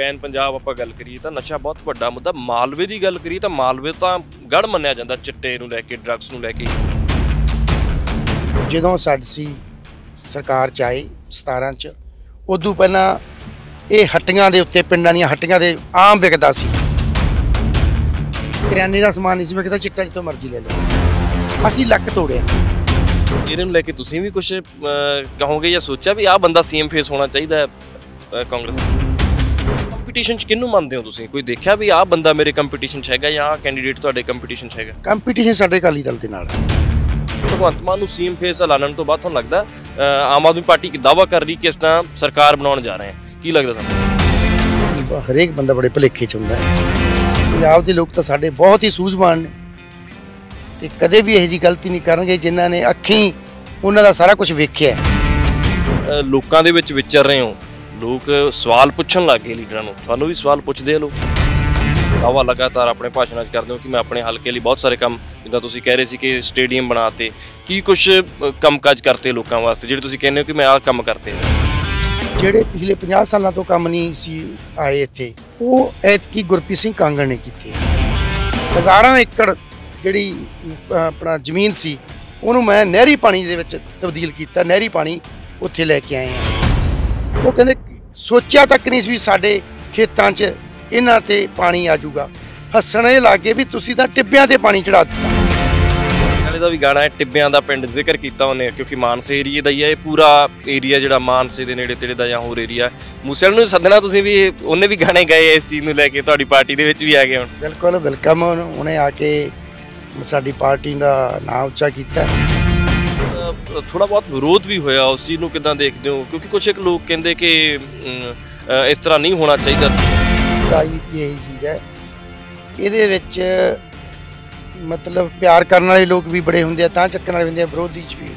PAN Punjab ਆਪਾਂ ਗੱਲ ਕਰੀਏ ਤਾਂ ਨਸ਼ਾ ਬਹੁਤ ਵੱਡਾ ਮੁੱਦਾ ਮਾਲਵੇ ਦੀ ਗੱਲ ਕਰੀਏ ਤਾਂ ਮਾਲਵੇ ਤਾਂ ਗੜ ਮੰਨਿਆ ਜਾਂਦਾ ਚਿੱਟੇ ਨੂੰ ਲੈ ਕੇ ਡਰੱਗਸ ਨੂੰ ਲੈ ਕੇ ਜਦੋਂ ਸਾਡੀ ਸਰਕਾਰ ਚ ਆਈ 17 ਚ ਉਦੋਂ ਪਹਿਲਾਂ ਇਹ ਹੱਟੀਆਂ ਦੇ ਉੱਤੇ ਪਿੰਡਾਂ ਦੀਆਂ ਹੱਟੀਆਂ ਦੇ ਆਮ ਵਿਕਦਾ ਸੀ ਕਿਰਿਆਨੇ ਦਾ ਸਮਾਨ ਨਹੀਂ ਸੀ ਵਿਕਦਾ ਚਿੱਟਾ ਜਿੱਥੋਂ ਮਰਜ਼ੀ ਲੈ ਲਓ ਅਸੀਂ ਲੱਕ ਤੋੜਿਆ ਇਹਨਾਂ ਨੂੰ ਲੈ ਕੇ ਤੁਸੀਂ ਵੀ ਕੁਝ ਕਹੋਗੇ ਜਾਂ ਸੋਚਿਆ ਵੀ ਆਹ ਬੰਦਾ ਸੀਐਮ ਫੇਸ ਹੋਣਾ ਚਾਹੀਦਾ ਕਾਂਗਰਸ ਦਾ ਕੰਪੀਟੀਸ਼ਨ ਚ ਕਿਹਨੂੰ ਮੰਨਦੇ ਹੋ ਤੁਸੀਂ ਕੋਈ ਦੇਖਿਆ ਵੀ ਆਹ ਬੰਦਾ ਮੇਰੇ ਕੰਪੀਟੀਸ਼ਨ ਚ ਹੈਗਾ ਜਾਂ ਕੈਂਡੀਡੇਟ ਤੁਹਾਡੇ ਕੰਪੀਟੀਸ਼ਨ ਚ ਹੈਗਾ ਕੰਪੀਟੀਸ਼ਨ ਸਾਡੇ ਕਾਲੀ ਦਲ ਦੇ ਨਾਲ ਹੈ। ਭਗਵੰਤ ਮਾਨ ਨੂੰ ਸੀਐਮ ਫੇਸ ਐਲਾਨਣ ਤੋਂ ਬਾਅਦ ਤੁਹਾਨੂੰ ਲੱਗਦਾ ਆਮ ਆਦਮੀ ਪਾਰਟੀ ਕੀ ਦਾਵਾ ਕਰ ਰਹੀ ਕਿ ਇਸ ਤਰ੍ਹਾਂ ਸਰਕਾਰ ਬਣਾਉਣ ਜਾ ਰਹੇ ਹੈ ਕੀ ਲੱਗਦਾ ਤੁਹਾਨੂੰ ਹਰੇਕ ਬੰਦਾ ਬੜੇ ਭਲੇਖੇ ਚ ਹੁੰਦਾ ਹੈ ਪੰਜਾਬ ਦੇ ਲੋਕ ਤਾਂ ਸਾਡੇ ਬਹੁਤ ਹੀ ਸੂਝਵਾਨ ਨੇ ਤੇ ਕਦੇ ਵੀ ਇਹੋ ਜੀ ਗਲਤੀ ਨਹੀਂ ਕਰਨਗੇ ਜਿਨ੍ਹਾਂ ਨੇ ਅੱਖੀਂ ਉਹਨਾਂ ਦਾ ਸਾਰਾ ਕੁਝ ਵੇਖਿਆ ਲੋਕਾਂ ਦੇ ਵਿੱਚ ਵਿਚਰ ਰਹੇ ਹੋ ਲੋਕ ਸਵਾਲ ਪੁੱਛਣ ਲੱਗ ਗਏ ਲੀਡਰਾਂ ਨੂੰ ਤੁਹਾਨੂੰ ਵੀ ਸਵਾਲ ਪੁੱਛਦੇ ਆ ਲੋਕ ਆਵਾ ਲਗਾਤਾਰ ਆਪਣੇ ਭਾਸ਼ਣਾਂ 'ਚ ਕਰਦੇ ਹੋ ਕਿ ਮੈਂ ਆਪਣੇ ਹਲਕੇ ਲਈ ਬਹੁਤ ਸਾਰੇ ਕੰਮ ਜਿੱਦਾਂ ਤੁਸੀਂ ਕਹਿ ਰਹੇ ਸੀ ਕਿ ਸਟੇਡੀਅਮ ਬਣਾਤੇ ਕੀ ਕੁਝ ਕੰਮਕਾਜ ਕਰਤੇ ਲੋਕਾਂ ਵਾਸਤੇ ਜਿਹੜੇ ਤੁਸੀਂ ਕਹਿੰਦੇ ਹੋ ਕਿ ਮੈਂ ਆਹ ਕੰਮ ਕਰਤੇ ਜਿਹੜੇ ਪਿਛਲੇ 50 ਸਾਲਾਂ ਤੋਂ ਕੰਮ ਨਹੀਂ ਸੀ ਆਏ ਇੱਥੇ ਉਹ ਐਤਕੀ ਗੁਰਪੀ ਸਿੰਘ ਕਾਂਗੜ ਨੇ ਕੀਤੀ ਹਜ਼ਾਰਾਂ ਏਕੜ ਜਿਹੜੀ ਆਪਣਾ ਜ਼ਮੀਨ ਸੀ ਉਹਨੂੰ ਮੈਂ ਨਹਿਰੀ ਪਾਣੀ ਦੇ ਵਿੱਚ ਤਬਦੀਲ ਕੀਤਾ ਨਹਿਰੀ ਪਾਣੀ ਉੱਥੇ ਲੈ ਕੇ ਆਏ ਆ ਉਹ ਕਹਿੰਦੇ ਸੋਚਿਆ ਤੱਕ ਨਹੀਂ ਸੀ ਸਾਡੇ ਖੇਤਾਂ 'ਚ ਇਹਨਾਂ ਤੇ ਪਾਣੀ ਆ ਜਾਊਗਾ ਹੱਸਣੇ ਲੱਗੇ ਵੀ ਤੁਸੀਂ ਤਾਂ ਟਿੱਬਿਆਂ ਤੇ ਪਾਣੀ ਚੜਾ ਦਿੱਤਾ ਨਾਲੇ ਦਾ ਵੀ ਗਾਣਾ ਹੈ ਟਿੱਬਿਆਂ ਦਾ ਪਿੰਡ ਜ਼ਿਕਰ ਕੀਤਾ ਉਹਨੇ ਕਿਉਂਕਿ ਮਾਨਸੇ ਏਰੀਆ ਦਾ ਹੀ ਹੈ ਇਹ ਪੂਰਾ ਏਰੀਆ ਜਿਹੜਾ ਮਾਨਸੇ ਦੇ ਨੇੜੇ ਤੇੜੇ ਦਾ ਜਾਂ ਹੋਰ ਏਰੀਆ ਮੂਸੇਲ ਨੂੰ ਸੱਦਣਾ ਤੁਸੀਂ ਵੀ ਉਹਨੇ ਵੀ ਗਾਣੇ ਗਾਏ ਇਸ ਚੀਜ਼ ਨੂੰ ਲੈ ਕੇ ਤੁਹਾਡੀ ਪਾਰਟੀ ਦੇ ਵਿੱਚ ਵੀ ਆ ਗਏ ਹੁਣ ਬਿਲਕੁਲ ਵੈਲਕਮ ਉਹਨੇ ਆ ਕੇ ਸਾਡੀ ਪਾਰਟੀ ਦਾ ਨਾਮ ਉੱਚਾ ਕੀਤਾ ਥੋੜਾ ਬਹੁਤ ਵਿਰੋਧ ਵੀ ਹੋਇਆ ਉਸ ਚੀਜ਼ ਨੂੰ ਕਿਦਾਂ ਦੇਖਦੇ ਹੋ ਕਿਉਂਕਿ ਕੁਝ ਇੱਕ ਲੋਕ ਕਹਿੰਦੇ ਕਿ ਇਸ ਤਰ੍ਹਾਂ ਨਹੀਂ ਹੋਣਾ ਚਾਹੀਦਾ ਰਾਜਨੀਤੀ ਇਹ ਚੀਜ਼ ਹੈ ਇਹਦੇ ਵਿੱਚ ਮਤਲਬ ਪਿਆਰ ਕਰਨ ਵਾਲੇ ਲੋਕ ਵੀ ਬੜੇ ਹੁੰਦੇ ਆ ਤਾਂ ਚੱਕਣ ਵਾਲੇ ਹੁੰਦੇ ਆ ਵਿਰੋਧੀ ਚ ਵੀ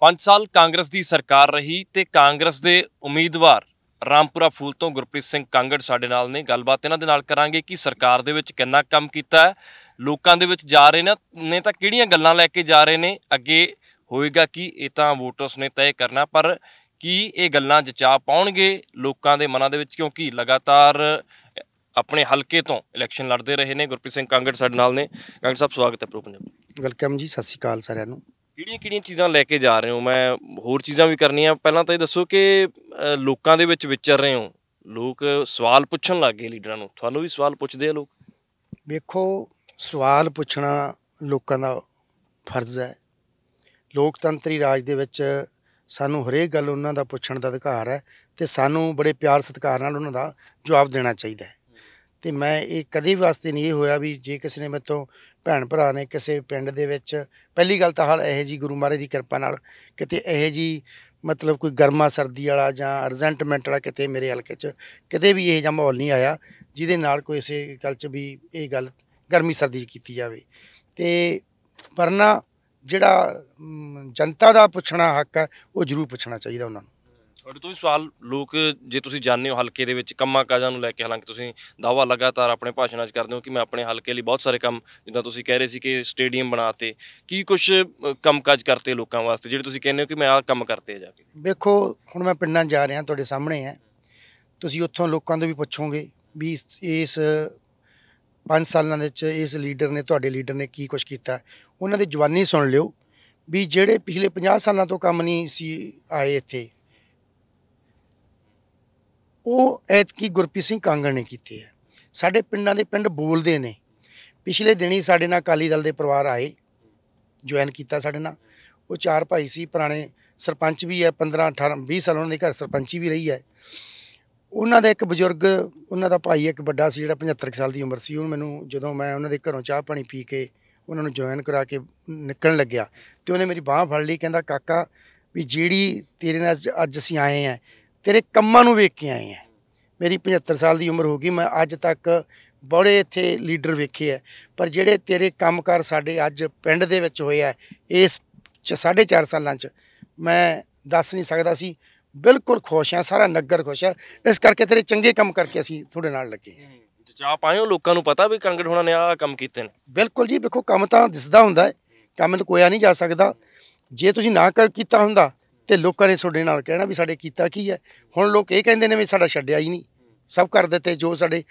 ਪੰਜ ਸਾਲ ਕਾਂਗਰਸ ਦੀ ਸਰਕਾਰ ਰਹੀ ਤੇ ਕਾਂਗਰਸ ਦੇ ਉਮੀਦਵਾਰ ਰਾਮਪੁਰਾ ਫੂਲ ਤੋਂ ਗੁਰਪ੍ਰੀਤ ਸਿੰਘ ਕਾਂਗੜ ਸਾਡੇ ਨਾਲ ਨੇ ਗੱਲਬਾਤ ਇਹਨਾਂ ਦੇ ਨਾਲ ਕਰਾਂਗੇ ਕਿ ਸਰਕਾਰ ਦੇ ਵਿੱਚ ਕਿੰਨਾ ਕੰਮ ਕੀਤਾ ਹੈ ਲੋਕਾਂ ਦੇ ਵਿੱਚ ਜਾ ਰਹੇ ਨੇ ਤਾਂ ਕਿਹੜੀਆਂ ਗੱਲਾਂ ਲੈ ਕੇ ਜਾ ਰਹੇ ਨੇ ਅੱਗੇ ਹੋਏਗਾ ਕੀ ਇਹ ਤਾਂ ਵੋਟਰਸ ਨੇ ਤੈਅ ਕਰਨਾ ਪਰ ਕੀ ਇਹ ਗੱਲਾਂ ਜਚਾ ਪਾਉਣਗੇ ਲੋਕਾਂ ਦੇ ਮਨਾਂ ਦੇ ਵਿੱਚ ਕਿਉਂਕਿ ਲਗਾਤਾਰ ਆਪਣੇ ਹਲਕੇ ਤੋਂ ਇਲੈਕਸ਼ਨ ਲੜਦੇ ਰਹੇ ਨੇ ਗੁਰਪ੍ਰੀਤ ਸਿੰਘ ਕਾਂਗੜ ਸਾਡੇ ਨਾਲ ਨੇ ਕਾਂਗੜ ਸਾਹਿਬ ਸਵਾਗਤ ਹੈ ਪ੍ਰੋ ਪੰਜਾਬ ਵੈਲਕਮ ਜੀ ਸਤਿ ਸ਼੍ਰੀ ਅਕਾਲ ਸਾਰਿਆਂ ਨੂੰ ਕਿਹੜੀਆਂ ਕਿਹੜੀਆਂ ਚੀਜ਼ਾਂ ਲੈ ਕੇ ਜਾ ਰਹੇ ਹੋ ਮੈਂ ਹੋਰ ਚੀਜ਼ਾਂ ਵੀ ਕਰਨੀਆਂ ਪਹਿਲਾਂ ਤਾਂ ਇਹ ਦੱਸੋ ਕਿ ਲੋਕਾਂ ਦੇ ਵਿੱਚ ਵਿਚਰ ਰਹੇ ਹੋ ਲੋਕ ਸਵਾਲ ਪੁੱਛਣ ਲੱਗ ਗਏ ਲੀਡਰਾਂ ਨੂੰ ਤੁਹਾਨੂੰ ਵੀ ਸਵਾਲ ਪੁੱਛਦੇ ਆ ਲੋਕ ਵੇਖੋ ਸਵਾਲ ਪੁੱਛਣਾ ਲੋਕਾਂ ਦਾ ਫਰਜ਼ ਹੈ ਲੋਕਤੰਤਰੀ ਰਾਜ ਦੇ ਵਿੱਚ ਸਾਨੂੰ ਹਰੇਕ ਗੱਲ ਉਹਨਾਂ ਦਾ ਪੁੱਛਣ ਦਾ ਅਧਿਕਾਰ ਹੈ ਤੇ ਸਾਨੂੰ ਬੜੇ ਪਿਆਰ ਸਤਿਕਾਰ ਨਾਲ ਉਹਨਾਂ ਦਾ ਜਵਾਬ ਦੇਣਾ ਚਾਹੀਦਾ ਹੈ ਤੇ ਮੈਂ ਇਹ ਕਦੇ ਵਾਸਤੇ ਨਹੀਂ ਇਹ ਹੋਇਆ ਵੀ ਜੇ ਕਿਸੇ ਨੇ ਮੇਤੋਂ ਭੈਣ ਭਰਾ ਨੇ ਕਿਸੇ ਪਿੰਡ ਦੇ ਵਿੱਚ ਪਹਿਲੀ ਗੱਲ ਤਾਂ ਹਾਲ ਇਹ ਜੀ ਗੁਰੂ ਮਹਾਰਾਜ ਦੀ ਕਿਰਪਾ ਨਾਲ ਕਿਤੇ ਇਹ ਜੀ ਮਤਲਬ ਕੋਈ ਗਰਮਾ ਸਰਦੀ ਵਾਲਾ ਜਾਂ ਅਰਜੈਂਟਮੈਂਟ ਵਾਲਾ ਕਿਤੇ ਮੇਰੇ ਹਲਕੇ 'ਚ ਕਿਤੇ ਵੀ ਇਹ ਜਿਹਾ ਮਾਹੌਲ ਨਹੀਂ ਆਇਆ ਜਿਹਦੇ ਨਾਲ ਕੋਈ ਇਸੇ ਗੱਲ 'ਚ ਵੀ ਇਹ ਗੱਲ ਗਰਮੀ ਸਰਦੀ ਕੀਤੀ ਜਾਵੇ ਤੇ ਪਰਨਾ ਜਿਹੜਾ ਜਨਤਾ ਦਾ ਪੁੱਛਣਾ ਹੱਕ ਹੈ ਉਹ ਜ਼ਰੂਰ ਪੁੱਛਣਾ ਚਾਹੀਦਾ ਉਹਨਾਂ ਨੂੰ ਤੁਹਾਡੇ ਤੋਂ ਵੀ ਸਵਾਲ ਲੋਕ ਜੇ ਤੁਸੀਂ ਜਾਣਦੇ ਹੋ ਹਲਕੇ ਦੇ ਵਿੱਚ ਕੰਮਾਂ ਕਾਜਾਂ ਨੂੰ ਲੈ ਕੇ ਹਾਲਾਂਕਿ ਤੁਸੀਂ ਦਾਵਾ ਲਗਾਤਾਰ ਆਪਣੇ ਭਾਸ਼ਣਾਂ 'ਚ ਕਰਦੇ ਹੋ ਕਿ ਮੈਂ ਆਪਣੇ ਹਲਕੇ ਲਈ ਬਹੁਤ ਸਾਰੇ ਕੰਮ ਜਿੱਦਾਂ ਤੁਸੀਂ ਕਹਿ ਰਹੇ ਸੀ ਕਿ ਸਟੇਡੀਅਮ ਬਣਾਤੇ ਕੀ ਕੁਝ ਕੰਮ ਕਾਜ ਕਰਤੇ ਲੋਕਾਂ ਵਾਸਤੇ ਜਿਹੜੇ ਤੁਸੀਂ ਕਹਿੰਦੇ ਹੋ ਕਿ ਮੈਂ ਆਹ ਕੰਮ ਕਰਤੇ ਜਾ ਕੇ ਵੇਖੋ ਹੁਣ ਮੈਂ ਪਿੰਡਾਂ ਜਾ ਰਿਹਾ ਤੁਹਾਡੇ ਸਾਹਮਣੇ ਹੈ ਤੁਸੀਂ ਉੱਥੋਂ ਲੋਕਾਂ ਤੋਂ ਵੀ ਪੁੱਛੋਗੇ ਵੀ ਇਸ 5 ਸਾਲਾਂ ਦੇ ਵਿੱਚ ਇਸ ਲੀਡਰ ਨੇ ਤੁਹਾਡੇ ਲੀਡਰ ਨੇ ਕੀ ਕੁਝ ਕੀਤਾ ਉਹਨਾਂ ਦੀ ਜਵਾਨੀ ਸੁਣ ਲਿਓ ਵੀ ਜਿਹੜੇ ਪਿਛਲੇ 50 ਸਾਲਾਂ ਤੋਂ ਕੰਮ ਨਹੀਂ ਸੀ ਆਏ ਇੱਥੇ ਉਹ ਐਤਕੀ ਗੁਰਪ੍ਰੀਤ ਸਿੰਘ ਕਾਂਗੜ ਨੇ ਕੀਤੀ ਹੈ ਸਾਡੇ ਪਿੰਡਾਂ ਦੇ ਪਿੰਡ ਬੋਲਦੇ ਨੇ ਪਿਛਲੇ ਦਿਨੀ ਸਾਡੇ ਨਾਲ ਅਕਾਲੀ ਦਲ ਦੇ ਪਰਿਵਾਰ ਆਏ ਜੁਆਇਨ ਕੀਤਾ ਸਾਡੇ ਨਾਲ ਉਹ ਚਾਰ ਭਾਈ ਸੀ ਪੁਰਾਣੇ ਸਰਪੰਚ ਵੀ ਹੈ 15 18 20 ਸਾਲ ਉਹਨਾਂ ਦੇ ਘਰ ਸਰਪੰਚੀ ਵੀ ਰਹੀ ਹੈ ਉਹਨਾਂ ਦਾ ਇੱਕ ਬਜ਼ੁਰਗ ਉਹਨਾਂ ਦਾ ਭਾਈ ਇੱਕ ਵੱਡਾ ਸੀ ਜਿਹੜਾ 75 ਸਾਲ ਦੀ ਉਮਰ ਸੀ ਉਹ ਮੈਨੂੰ ਜਦੋਂ ਮੈਂ ਉਹਨਾਂ ਦੇ ਘਰੋਂ ਚਾਹ ਪਾਣੀ ਪੀ ਕੇ ਉਹਨਾਂ ਨੂੰ ਜੁਆਇਨ ਕਰਾ ਕੇ ਨਿਕਲਣ ਲੱਗਿਆ ਤੇ ਉਹਨੇ ਮੇਰੀ ਬਾਹ ਫੜ ਲਈ ਕਹਿੰਦਾ ਕਾਕਾ ਵੀ ਜਿਹੜੀ ਤੇਰੇ ਨਾਲ ਅੱਜ ਅਸੀਂ ਆਏ ਆ ਤੇਰੇ ਕੰਮਾਂ ਨੂੰ ਵੇਖ ਕੇ ਆਏ ਆ ਮੇਰੀ 75 ਸਾਲ ਦੀ ਉਮਰ ਹੋ ਗਈ ਮੈਂ ਅੱਜ ਤੱਕ ਬੜੇ ਇੱਥੇ ਲੀਡਰ ਵੇਖੇ ਆ ਪਰ ਜਿਹੜੇ ਤੇਰੇ ਕੰਮਕਾਰ ਸਾਡੇ ਅੱਜ ਪਿੰਡ ਦੇ ਵਿੱਚ ਹੋਏ ਆ ਇਸ 4.5 ਸਾਲਾਂ 'ਚ ਮੈਂ ਦੱਸ ਨਹੀਂ ਸਕਦਾ ਸੀ ਬਿਲਕੁਲ ਖੁਸ਼ ਆ ਸਾਰਾ ਨਗਰ ਖੁਸ਼ ਆ ਇਸ ਕਰਕੇ ਤੇਰੇ ਚੰਗੇ ਕੰਮ ਕਰਕੇ ਅਸੀਂ ਤੁਹਾਡੇ ਨਾਲ ਲੱਗੇ ਚਾਹ ਪਾਇਓ ਲੋਕਾਂ ਨੂੰ ਪਤਾ ਵੀ ਕੰਗੜ ਹੋਣਾ ਨੇ ਆਹ ਕੰਮ ਕੀਤੇ ਨੇ ਬਿਲਕੁਲ ਜੀ ਵੇਖੋ ਕੰਮ ਤਾਂ ਦਿਸਦਾ ਹੁੰਦਾ ਕੰਮ ਤਾਂ ਕੋਇਆ ਨਹੀਂ ਜਾ ਸਕਦਾ ਜੇ ਤੁਸੀਂ ਨਾ ਕਰ ਕੀਤਾ ਹੁੰਦਾ ਤੇ ਲੋਕਾਂ ਨੇ ਤੁਹਾਡੇ ਨਾਲ ਕਹਿਣਾ ਵੀ ਸਾਡੇ ਕੀਤਾ ਕੀ ਹੈ ਹੁਣ ਲੋਕ ਇਹ ਕਹਿੰਦੇ ਨੇ ਵੀ ਸਾਡਾ ਛੱਡਿਆ ਹੀ ਨਹੀਂ ਸਭ ਕਰ ਦਿੱਤੇ ਜੋ ਸਾਡੇ